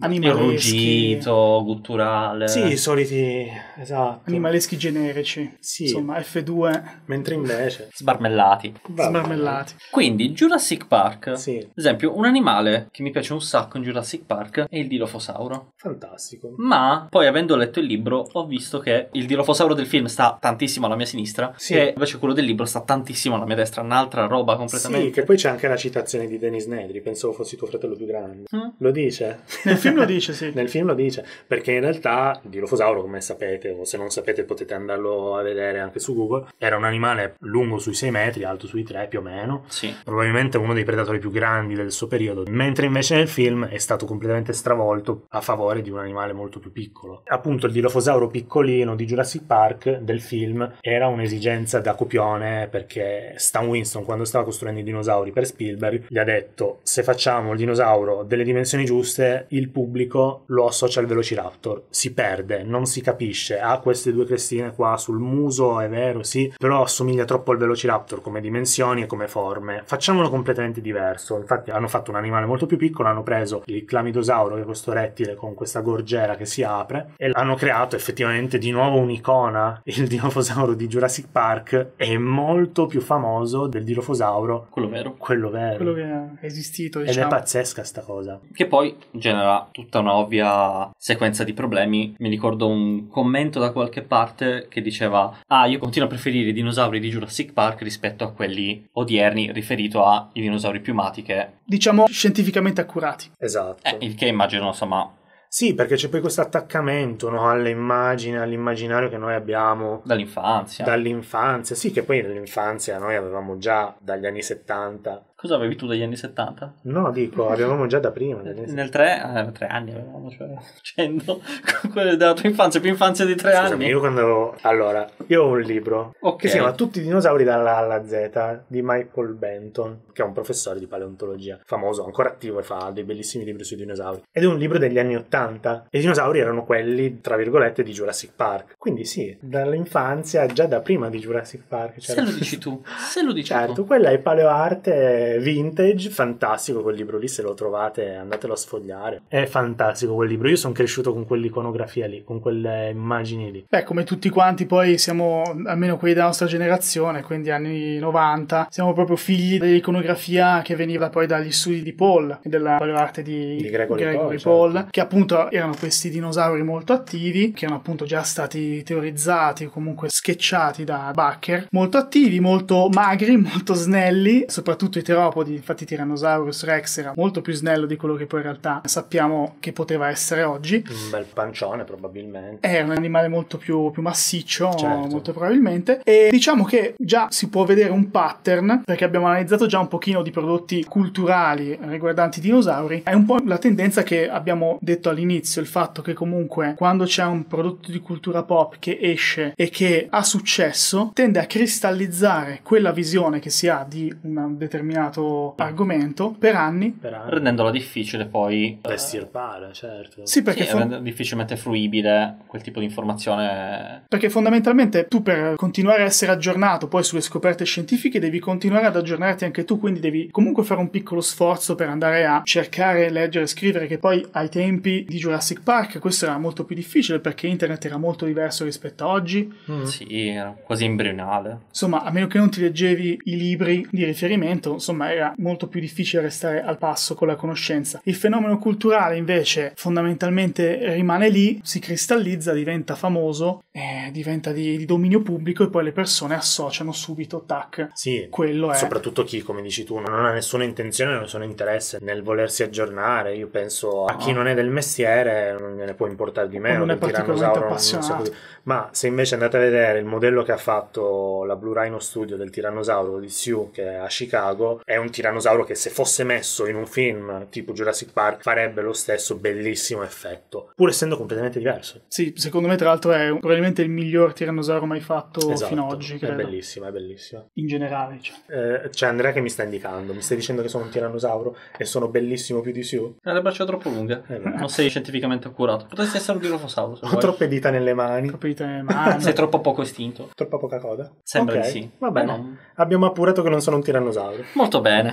animaleschi ruggito, gutturale sì, i soliti esatto animaleschi generici sì. insomma F2 mentre invece sbarmellati sbarmellati quindi Jurassic Park sì. ad esempio un animale che mi piace un sacco in Jurassic Park è il dilofosauro fantastico ma poi avendo letto il libro ho visto che il dilofosauro del film sta tantissimo alla mia sinistra sì. e invece quello del libro sta tantissimo alla mia destra un'altra roba completamente sì che poi c'è anche la citazione di Dennis Nedry pensavo fossi tuo fratello più grande mm? lo dice nel film film lo dice, sì. Nel film lo dice, perché in realtà il Dilophosauro, come sapete, o se non sapete potete andarlo a vedere anche su Google, era un animale lungo sui 6 metri, alto sui 3 più o meno, sì. probabilmente uno dei predatori più grandi del suo periodo, mentre invece nel film è stato completamente stravolto a favore di un animale molto più piccolo. Appunto il Dilophosauro piccolino di Jurassic Park del film era un'esigenza da copione perché Stan Winston quando stava costruendo i dinosauri per Spielberg gli ha detto se facciamo il dinosauro delle dimensioni giuste il pubblico pubblico lo associa al Velociraptor, si perde, non si capisce, ha queste due crestine qua sul muso, è vero, sì, però assomiglia troppo al Velociraptor come dimensioni e come forme. Facciamolo completamente diverso, infatti hanno fatto un animale molto più piccolo, hanno preso il clamidosauro, che è questo rettile con questa gorgiera che si apre, e hanno creato effettivamente di nuovo un'icona, il dinofosauro di Jurassic Park, è molto più famoso del dinofosauro. Quello vero. Quello vero. Quello che è esistito, diciamo. Ed è diciamo. pazzesca sta cosa. Che poi genera tutta una ovvia sequenza di problemi. Mi ricordo un commento da qualche parte che diceva: Ah, io continuo a preferire i dinosauri di Jurassic Park rispetto a quelli odierni, riferito ai dinosauri piumati che. Diciamo scientificamente accurati. Esatto. Eh, il che immagino, insomma, sì, perché c'è poi questo attaccamento no, alle immagini, all'immaginario che noi abbiamo dall'infanzia. Dall'infanzia, sì, che poi nell'infanzia noi avevamo già dagli anni 70 Cosa avevi tu degli anni 70? No, dico, avevamo già da prima. Nel 3, eh, anni avevamo, cioè, facendo quelle della tua infanzia, più infanzia di 3 anni. Io quando avevo... Allora, io ho un libro okay. che si chiama Tutti i dinosauri dalla A alla Z di Michael Benton, che è un professore di paleontologia famoso, ancora attivo e fa dei bellissimi libri sui dinosauri. Ed è un libro degli anni 80 e i dinosauri erano quelli, tra virgolette, di Jurassic Park. Quindi sì, dall'infanzia, già da prima di Jurassic Park. Cioè... Se lo dici tu, se lo dici certo, tu. Certo, quella è paleoarte vintage, fantastico quel libro lì, se lo trovate andatelo a sfogliare. È fantastico quel libro, io sono cresciuto con quell'iconografia lì, con quelle immagini lì. Beh, come tutti quanti poi siamo, almeno quelli della nostra generazione, quindi anni 90, siamo proprio figli dell'iconografia che veniva poi dagli studi di Paul e della paleoarte di, di Gregory, Gregory Paul, certo. che appunto erano questi dinosauri molto attivi, che erano appunto già stati teorizzati o comunque schecciati da Bacher, molto attivi, molto magri, molto snelli, soprattutto i teorici teropodi, infatti Tyrannosaurus Rex era molto più snello di quello che poi in realtà sappiamo che poteva essere oggi. Un bel pancione probabilmente. Era un animale molto più, più massiccio, certo. molto probabilmente. E diciamo che già si può vedere un pattern, perché abbiamo analizzato già un pochino di prodotti culturali riguardanti i dinosauri. È un po' la tendenza che abbiamo detto all'inizio, il fatto che comunque quando c'è un prodotto di cultura pop che esce e che ha successo, tende a cristallizzare quella visione che si ha di un determinato determinato argomento per anni. Per anni. Rendendolo difficile poi... Da eh, estirpare, certo. Sì, perché... Sì, fon- difficilmente fruibile quel tipo di informazione. Perché fondamentalmente tu per continuare a essere aggiornato poi sulle scoperte scientifiche devi continuare ad aggiornarti anche tu, quindi devi comunque fare un piccolo sforzo per andare a cercare, leggere, scrivere, che poi ai tempi di Jurassic Park questo era molto più difficile perché internet era molto diverso rispetto a oggi. Mm. Sì, era quasi embrionale. Insomma, a meno che non ti leggevi i libri di riferimento, insomma ma era molto più difficile restare al passo con la conoscenza. Il fenomeno culturale invece fondamentalmente rimane lì, si cristallizza, diventa famoso, eh, diventa di, di, dominio pubblico e poi le persone associano subito, tac, sì, quello è. Soprattutto chi, come dici tu, non ha nessuna intenzione, nessun interesse nel volersi aggiornare. Io penso a no. chi non è del mestiere non ne può importare di meno, non è particolarmente appassionato. So ma se invece andate a vedere il modello che ha fatto la Blue Rhino Studio del tirannosauro di Sioux che è a Chicago, è un tirannosauro che se fosse messo in un film tipo Jurassic Park farebbe lo stesso bellissimo effetto, pur essendo completamente diverso. Sì, secondo me tra l'altro è probabilmente il miglior tirannosauro mai fatto esatto, fino ad esatto, oggi. Credo. È bellissimo, è bellissimo. In generale. Cioè. Eh, c'è Andrea che mi sta indicando, mi stai dicendo che sono un tirannosauro e sono bellissimo più di Sue? Eh, le braccia troppo lunghe, eh, non sei scientificamente accurato. Potresti essere un dinosauro. Ho troppe dita nelle mani. Troppe dita nelle mani. sei troppo poco estinto. Troppa poca coda? Sembra okay. di sì. Va bene, no. abbiamo appurato che non sono un tirannosauro. Molto Molto bene.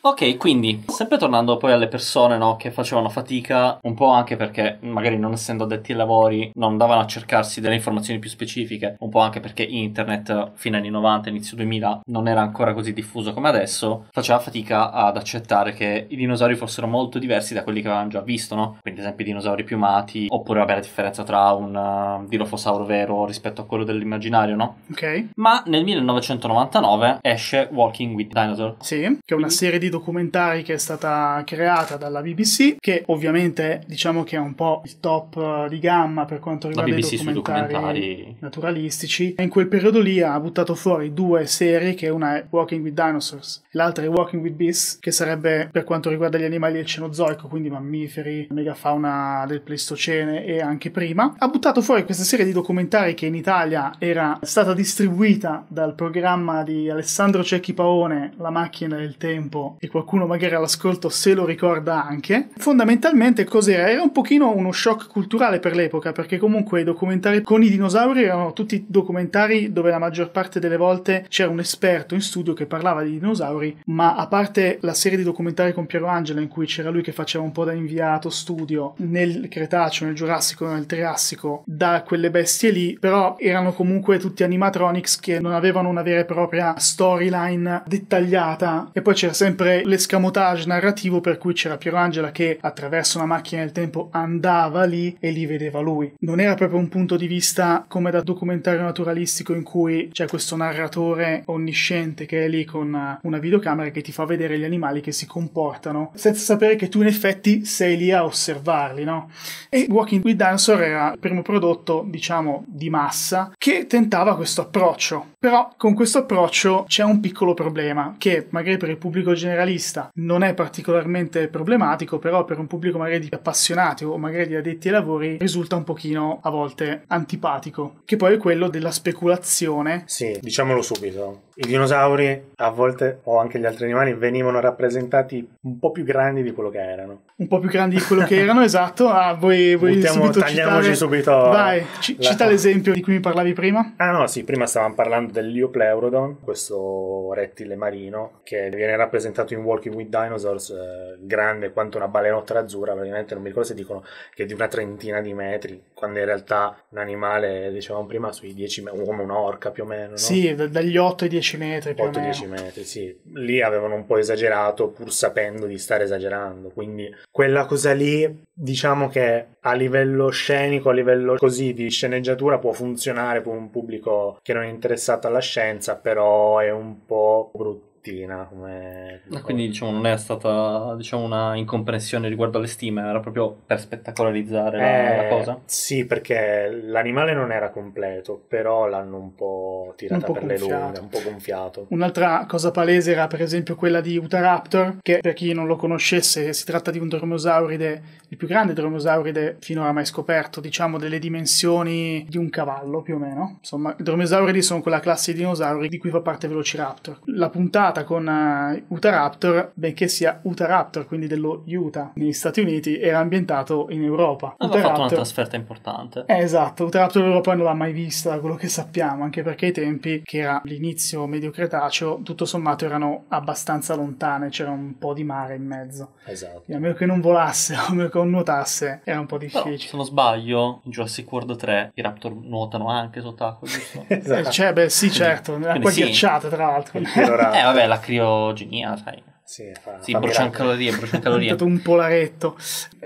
ok, quindi, sempre tornando poi alle persone no, che facevano fatica, un po' anche perché magari non essendo addetti ai lavori non andavano a cercarsi delle informazioni più specifiche, un po' anche perché internet fine anni 90, inizio 2000 non era ancora così diffuso come adesso, faceva fatica ad accettare che i dinosauri fossero molto diversi da quelli che avevano già visto, no? Quindi ad esempio i dinosauri piumati, oppure vabbè la differenza tra un uh, dilofosauro vero rispetto a quello dell'immaginario, no? Ok. Ma nel 1999 esce Walking with Dinosaur, sì, che è una mhm. serie di documentari che è stata creata dalla BBC, che ovviamente diciamo che è un po' il top eh, di gamma per quanto riguarda i documentari, documentari, naturalistici. E in quel periodo lì ha buttato fuori due serie, che una è Walking with Dinosaurs, e l'altra è Walking with Beasts, che sarebbe per quanto riguarda gli animali del Cenozoico, quindi mammiferi, megafauna del Pleistocene e anche prima. Ha buttato fuori questa serie di documentari che in Italia era stata distribuita dal programma di Alessandro Cecchi Paone, La macchina macchina nel tempo e qualcuno magari all'ascolto se lo ricorda anche. Fondamentalmente cos'era? Era un pochino uno shock culturale per l'epoca perché comunque i documentari con i dinosauri erano tutti documentari dove la maggior parte delle volte c'era un esperto in studio che parlava di dinosauri, ma a parte la serie di documentari con Piero Angela in cui c'era lui che faceva un po' da inviato studio nel Cretaceo, nel Giurassico, nel Triassico, da quelle bestie lì, però erano comunque tutti animatronics che non avevano una vera e propria storyline dettagliata puntata e poi c'era sempre l'escamotage narrativo per cui c'era Piero Angela che attraverso una macchina del tempo andava lì e li vedeva lui. Non era proprio un punto di vista come da documentario naturalistico in cui c'è questo narratore onnisciente che è lì con eh, una videocamera che ti fa vedere gli animali che si comportano senza sapere che tu in effetti sei lì a osservarli, no? E Walking with Dinosaur era il primo prodotto, diciamo, di massa che tentava questo approccio però con questo approccio c'è un piccolo problema che magari per il pubblico generalista non è particolarmente problematico, però per un pubblico magari di appassionati o magari di addetti ai lavori risulta un pochino a volte antipatico, che poi è quello della speculazione. Sì, diciamolo subito. I dinosauri a volte o anche gli altri animali venivano rappresentati un po' più grandi di quello che erano. Un po' più grandi di quello che erano, esatto. Ah, voi, voi Buttiamo, subito tagliamoci citare... subito. Vai, c- la... cita l'esempio di cui mi parlavi prima. Ah no, sì, prima stavamo parlando dell'Iopleurodon, questo rettile marino che viene rappresentato in Walking with Dinosaurs, eh, grande quanto una balenottera azzurra, praticamente non mi ricordo se dicono che è di una trentina di metri, quando in realtà un animale, dicevamo prima, sui 10 metri, come un'orca più o meno. No? Sì, d- dagli 8 ai 10 metri. 8 ai 10 metri, sì. Lì avevano un po' esagerato, pur sapendo di stare esagerando, quindi quella cosa lì diciamo che a livello scenico, a livello così di sceneggiatura può funzionare per un pubblico che non è interessato alla scienza, però è un po' brutto bottina. Come... Ah, quindi diciamo, non è stata diciamo, una incomprensione riguardo alle stime, era proprio per spettacolarizzare eh, la, la, cosa? Sì, perché l'animale non era completo, però l'hanno un po' tirata un po per gonfiato. le lunghe, un po' gonfiato. Un'altra cosa palese era per esempio quella di Utahraptor, che per chi non lo conoscesse si tratta di un dromosauride, il più grande dromosauride finora mai scoperto, diciamo delle dimensioni di un cavallo più o meno. Insomma, i dromosauridi sono quella classe di dinosauri di cui fa parte Velociraptor. La puntata sposata con uh, Utah Raptor, benché sia Utah Raptor, quindi dello Utah negli Stati Uniti, era ambientato in Europa. Ha fatto Raptor... una trasferta importante. Eh, esatto, Utah Raptor in Europa non l'ha mai vista, da quello che sappiamo, anche perché ai tempi, che era l'inizio medio cretaceo, tutto sommato erano abbastanza lontane, c'era un po' di mare in mezzo. Esatto. E a meno che non volasse, a meno che non nuotasse, era un po' difficile. Però, se non sbaglio, in Jurassic World 3 i Raptor nuotano anche sott'acqua, giusto? Eh, esatto. cioè, beh, sì, certo, Quindi, sì. ghiacciata tra l'altro. eh, vabbè, vabbè, la criogenia, sai. Sì, fa, bruciano calorie, bruciano calorie. È stato un polaretto.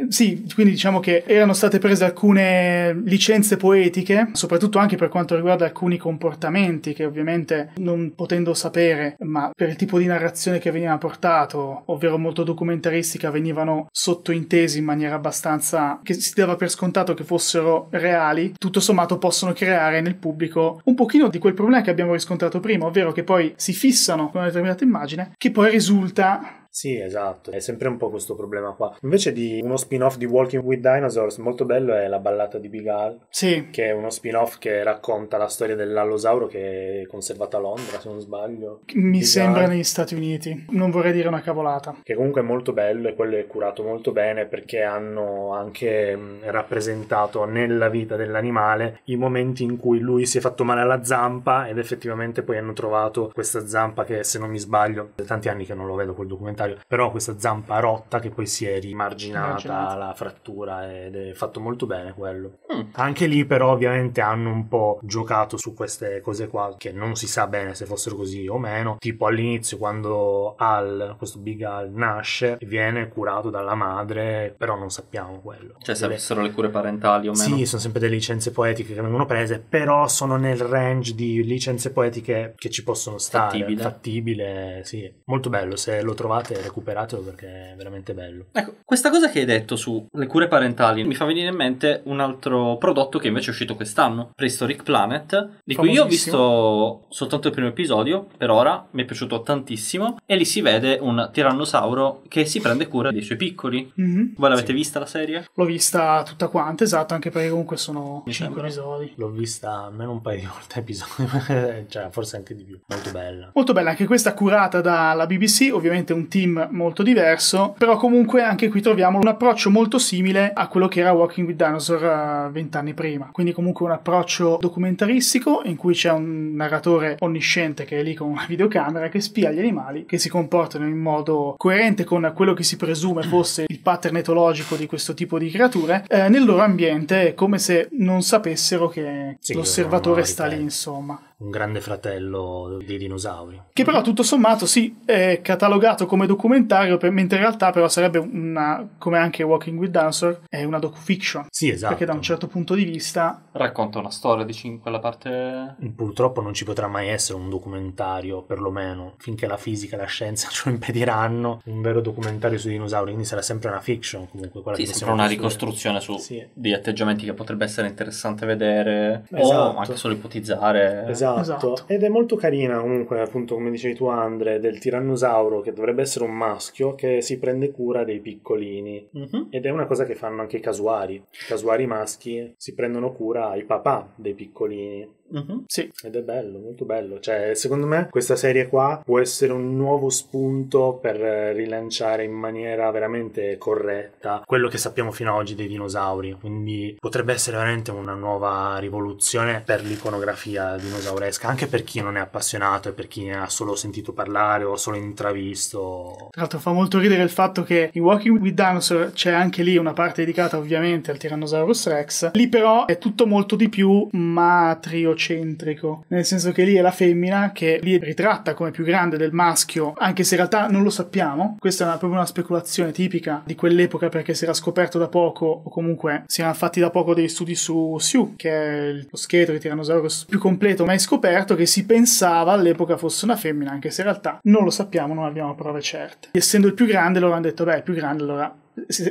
Sì, quindi diciamo che erano state prese alcune licenze poetiche, soprattutto anche per quanto riguarda alcuni comportamenti che ovviamente non potendo sapere, ma per il tipo di narrazione che veniva portato, ovvero molto documentaristica, venivano sottointesi in maniera abbastanza che si dava per scontato che fossero reali, tutto sommato possono creare nel pubblico un pochino di quel problema che abbiamo riscontrato prima, ovvero che poi si fissano con una determinata immagine che poi risulta that Sì, esatto, è sempre un po' questo problema qua. Invece di uno spin-off di Walking with Dinosaurs, molto bello è La ballata di Big Al, sì. che è uno spin-off che racconta la storia dell'allosauro che è conservata a Londra, se non sbaglio. Mi Big sembra Al. negli Stati Uniti, non vorrei dire una cavolata. Che comunque è molto bello e quello è curato molto bene perché hanno anche rappresentato nella vita dell'animale i momenti in cui lui si è fatto male alla zampa ed effettivamente poi hanno trovato questa zampa che se non mi sbaglio, tanti anni che non lo vedo quel documentario, sanitario, però questa zampa rotta che poi si è rimarginata la frattura ed è fatto molto bene quello. Mm. Anche lì però ovviamente hanno un po' giocato su queste cose qua che non si sa bene se fossero così o meno, tipo all'inizio quando Al, questo Big Al nasce, viene curato dalla madre, però non sappiamo quello. Cioè se avessero le cure parentali o meno. Sì, sono sempre delle licenze poetiche che vengono prese, però sono nel range di licenze poetiche che ci possono stare, fattibile, fattibile sì. Molto bello, se lo trovate recuperatelo perché è veramente bello. Ecco, questa cosa che hai detto sulle cure parentali mi fa venire in mente un altro prodotto che invece è uscito quest'anno, Prehistoric Planet, di cui io ho visto soltanto il primo episodio, per ora mi è piaciuto tantissimo e lì si vede un tirannosauro che si prende cura dei suoi piccoli. Mm-hmm. Voi l'avete sì. vista la serie? L'ho vista tutta quanta, esatto, anche perché comunque sono mi 5 sembra. episodi. L'ho vista almeno un paio di volte episodi, cioè forse anche di più. Molto bella. Molto bella, anche questa curata dalla BBC, ovviamente un team team molto diverso, però comunque anche qui troviamo un approccio molto simile a quello che era Walking with Dinosaur eh, vent'anni prima, quindi comunque un approccio documentaristico in cui c'è un narratore onnisciente che è lì con una videocamera che spia gli animali che si comportano in modo coerente con quello che si presume mm. fosse il pattern etologico di questo tipo di creature eh, nel loro ambiente come se non sapessero che sì, l'osservatore sta lì insomma un grande fratello dei dinosauri. Che però tutto sommato sì, è catalogato come documentario, per, mentre in realtà però sarebbe una, come anche Walking with Dancer, è una docufiction. Sì, esatto. Perché da un certo punto di vista... Racconta una storia, dici, in quella parte... Purtroppo non ci potrà mai essere un documentario, perlomeno, finché la fisica e la scienza ce lo impediranno, un vero documentario sui dinosauri, quindi sarà sempre una fiction comunque. Quella sì, che sempre una ricostruzione su, sì. di atteggiamenti che potrebbe essere interessante vedere, esatto. o anche solo ipotizzare. Esatto Esatto. esatto. ed è molto carina comunque, appunto, come dicevi tu Andre, del tirannosauro che dovrebbe essere un maschio che si prende cura dei piccolini mm-hmm. ed è una cosa che fanno anche i casuari. I casuari maschi si prendono cura ai papà dei piccolini. Mm-hmm. Sì. Ed è bello, molto bello. Cioè, secondo me questa serie qua può essere un nuovo spunto per rilanciare in maniera veramente corretta quello che sappiamo fino ad oggi dei dinosauri. Quindi potrebbe essere veramente una nuova rivoluzione per l'iconografia dinosauresca, anche per chi non è appassionato e per chi ne ha solo sentito parlare o solo intravisto. Tra l'altro fa molto ridere il fatto che in Walking with Dinosaur c'è anche lì una parte dedicata ovviamente al Tyrannosaurus Rex. Lì però è tutto molto di più matrio eurocentrico, nel senso che lì è la femmina che lì è ritratta come più grande del maschio, anche se in realtà non lo sappiamo. Questa è una, proprio una speculazione tipica di quell'epoca perché si era scoperto da poco, o comunque si erano fatti da poco degli studi su Siu, che è lo scheletro di Tyrannosaurus più completo mai scoperto, che si pensava all'epoca fosse una femmina, anche se in realtà non lo sappiamo, non abbiamo prove certe. E essendo il più grande, loro hanno detto: beh, il più grande, allora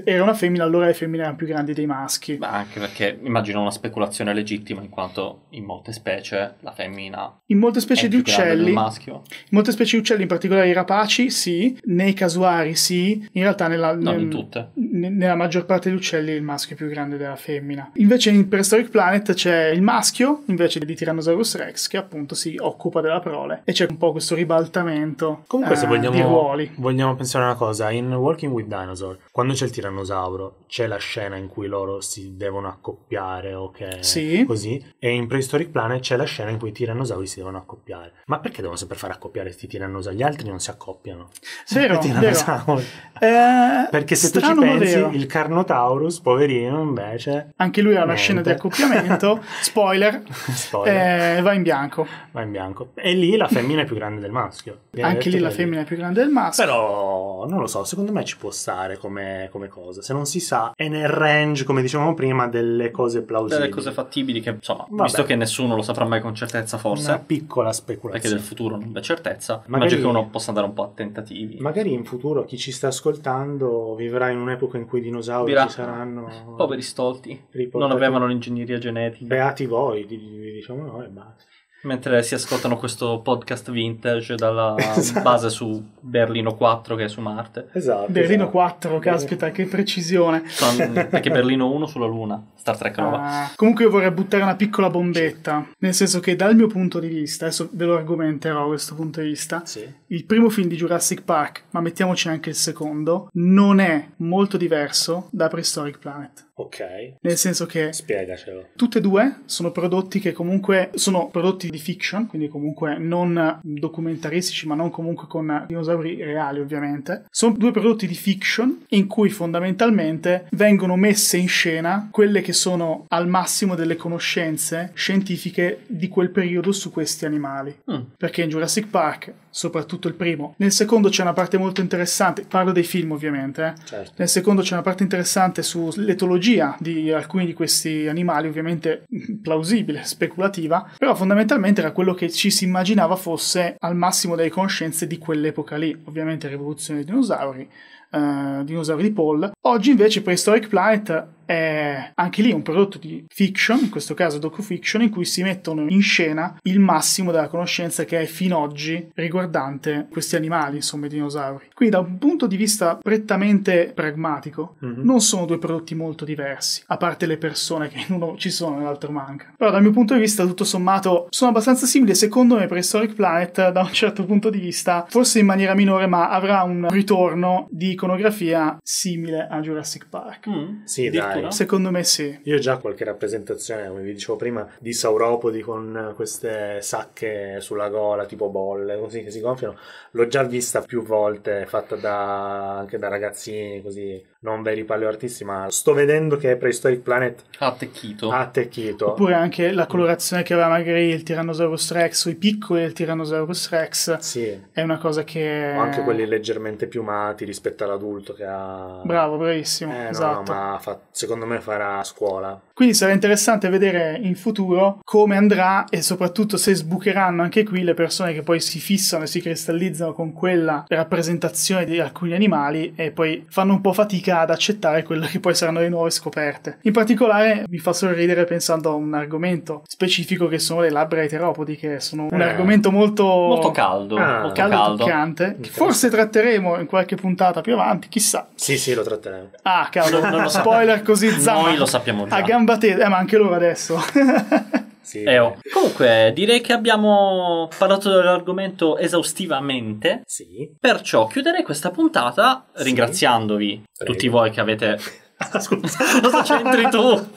era una femmina, allora le femmine erano più grandi dei maschi. Ma anche perché immagino una speculazione legittima, in quanto in molte specie la femmina. In molte specie di uccelli. In molte specie di uccelli, in particolare i rapaci, sì. Nei casuari, sì. In realtà, nella, nel, in tutte. nella maggior parte degli uccelli, il maschio è più grande della femmina. Invece, in Prehistoric Planet c'è il maschio invece di Tyrannosaurus Rex, che appunto si occupa della prole. E c'è un po' questo ribaltamento Comunque, eh, se vogliamo, di ruoli. Vogliamo pensare a una cosa: in Walking with Dinosaur, quando c'è il tirannosauro, c'è la scena in cui loro si devono accoppiare ok? sì. così, e in Prehistoric Planet c'è la scena in cui i tirannosauri si devono accoppiare. Ma perché devono sempre fare accoppiare questi tirannosauri? Gli altri non si accoppiano. Vero, vero. Eh, perché se tu ci pensi, modelo. il Carnotaurus, poverino, invece... Anche lui ha la scena di accoppiamento, spoiler, spoiler. Eh, va in bianco. Va in bianco. E lì la femmina è più grande del maschio. Anche lì la femmina lì. è più grande del maschio. Però, non lo so, secondo me ci può stare come come, cosa. Se non si sa, è nel range, come dicevamo prima, delle cose plausibili. Delle cose fattibili che, insomma, Vabbè. visto che nessuno lo saprà mai con certezza, forse. Una piccola speculazione. Perché del futuro non c'è certezza. Magari, immagino che uno possa andare un po' a tentativi. Magari in futuro chi ci sta ascoltando vivrà in un'epoca in cui i dinosauri Virà. ci saranno. Poveri stolti. Riportati. Non avevano l'ingegneria genetica. Beati voi, diciamo noi, basta. Mentre si ascoltano questo podcast vintage dalla esatto. base su Berlino 4 che è su Marte. Esatto. Berlino esatto. 4, caspita, che precisione. Son, perché Berlino 1 sulla Luna, Star Trek 9. Ah. Comunque io vorrei buttare una piccola bombetta, nel senso che dal mio punto di vista, adesso ve lo argomenterò questo punto di vista, sì. il primo film di Jurassic Park, ma mettiamoci anche il secondo, non è molto diverso da Prehistoric Planet. Ok. Nel senso che... Spiegacelo. Tutte e due sono prodotti che comunque sono prodotti di fiction, quindi comunque non documentaristici, ma non comunque con dinosauri reali ovviamente. Sono due prodotti di fiction in cui fondamentalmente vengono messe in scena quelle che sono al massimo delle conoscenze scientifiche di quel periodo su questi animali. Mm. Perché in Jurassic Park, soprattutto il primo, nel secondo c'è una parte molto interessante, parlo dei film ovviamente, eh. certo. nel secondo c'è una parte interessante sull'etologia genealogia di alcuni di questi animali, ovviamente plausibile, speculativa, però fondamentalmente era quello che ci si immaginava fosse al massimo delle conoscenze di quell'epoca lì, ovviamente rivoluzione dei dinosauri, eh, dinosauri di Paul. Oggi invece Prehistoric Planet è anche lì un prodotto di fiction, in questo caso docufiction, in cui si mettono in scena il massimo della conoscenza che è fino ad oggi riguardante questi animali, insomma i dinosauri. Quindi da un punto di vista prettamente pragmatico, mm-hmm. non sono due prodotti molto diversi, a parte le persone che in uno ci sono e nell'altro manca. Però dal mio punto di vista, tutto sommato, sono abbastanza simili, secondo me per Historic Planet da un certo punto di vista, forse in maniera minore, ma avrà un ritorno di iconografia simile a Jurassic Park. Mm. Sì, dai Addirittura? Secondo me sì. Io ho già qualche rappresentazione, come vi dicevo prima, di sauropodi con queste sacche sulla gola, tipo bolle, così che si gonfiano, l'ho già vista più volte, fatta da, anche da ragazzini, così non veri paleoartisti, ma sto vedendo che Prehistoric Planet ha attecchito. ha attecchito. Oppure anche la colorazione che aveva magari il Tyrannosaurus Rex o i piccoli del Tyrannosaurus Rex. Sì. È una cosa che... O anche quelli leggermente piumati rispetto all'adulto che ha... Bravo, bravissimo. Eh, esatto. no, ma fa... secondo me farà scuola. Quindi sarà interessante vedere in futuro come andrà e soprattutto se sbucheranno anche qui le persone che poi si fissano e si cristallizzano con quella rappresentazione di alcuni animali e poi fanno un po' fatica ad accettare quelle che poi saranno le nuove scoperte. In particolare mi fa sorridere pensando a un argomento specifico che sono le labbra eteropodi, che sono un eh. argomento molto, molto caldo, ah, molto caldo, caldo. toccante, che forse tratteremo in qualche puntata più avanti, chissà. Sì, sì, lo tratteremo. Ah, cavolo, no, spoiler così zanno. Noi lo sappiamo già. A gamba tesa, eh, ma anche loro adesso. Sì. Eo. Eh, oh. Comunque, direi che abbiamo parlato dell'argomento esaustivamente. Sì. Perciò chiuderei questa puntata sì. ringraziandovi Prego. tutti voi che avete. Scusa, cosa c'entri tu?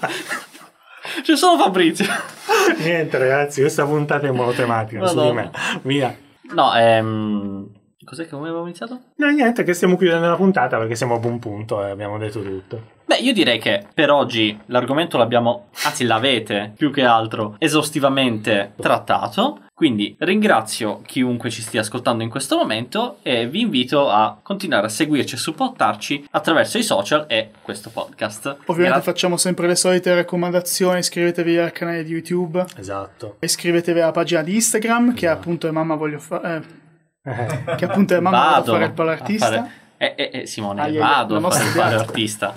Ci sono Fabrizio. Niente, ragazzi, questa puntata è monotematica su di me. Via. No, ehm. Cos'è che come avevamo iniziato? No, niente, che stiamo chiudendo la puntata perché siamo a buon punto e eh, abbiamo detto tutto. Beh, io direi che per oggi l'argomento l'abbiamo, anzi l'avete più che altro esaustivamente trattato. Quindi ringrazio chiunque ci stia ascoltando in questo momento e vi invito a continuare a seguirci e supportarci attraverso i social e questo podcast. Ovviamente Gra- facciamo sempre le solite raccomandazioni, iscrivetevi al canale di YouTube. Esatto. Iscrivetevi alla pagina di Instagram che esatto. appunto è mamma voglio fare... Eh, che appunto è mamma voglio fare il palartista. Fare... Eh, eh, eh, Simone, ah, vado a fare il artista.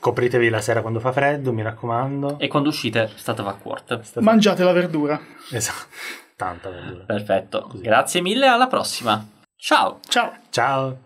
Copritevi la sera quando fa freddo, mi raccomando. E quando uscite state a State... Mangiate la verdura. Esatto, tanta verdura. Perfetto. Così. Grazie mille, alla prossima. Ciao. Ciao. Ciao.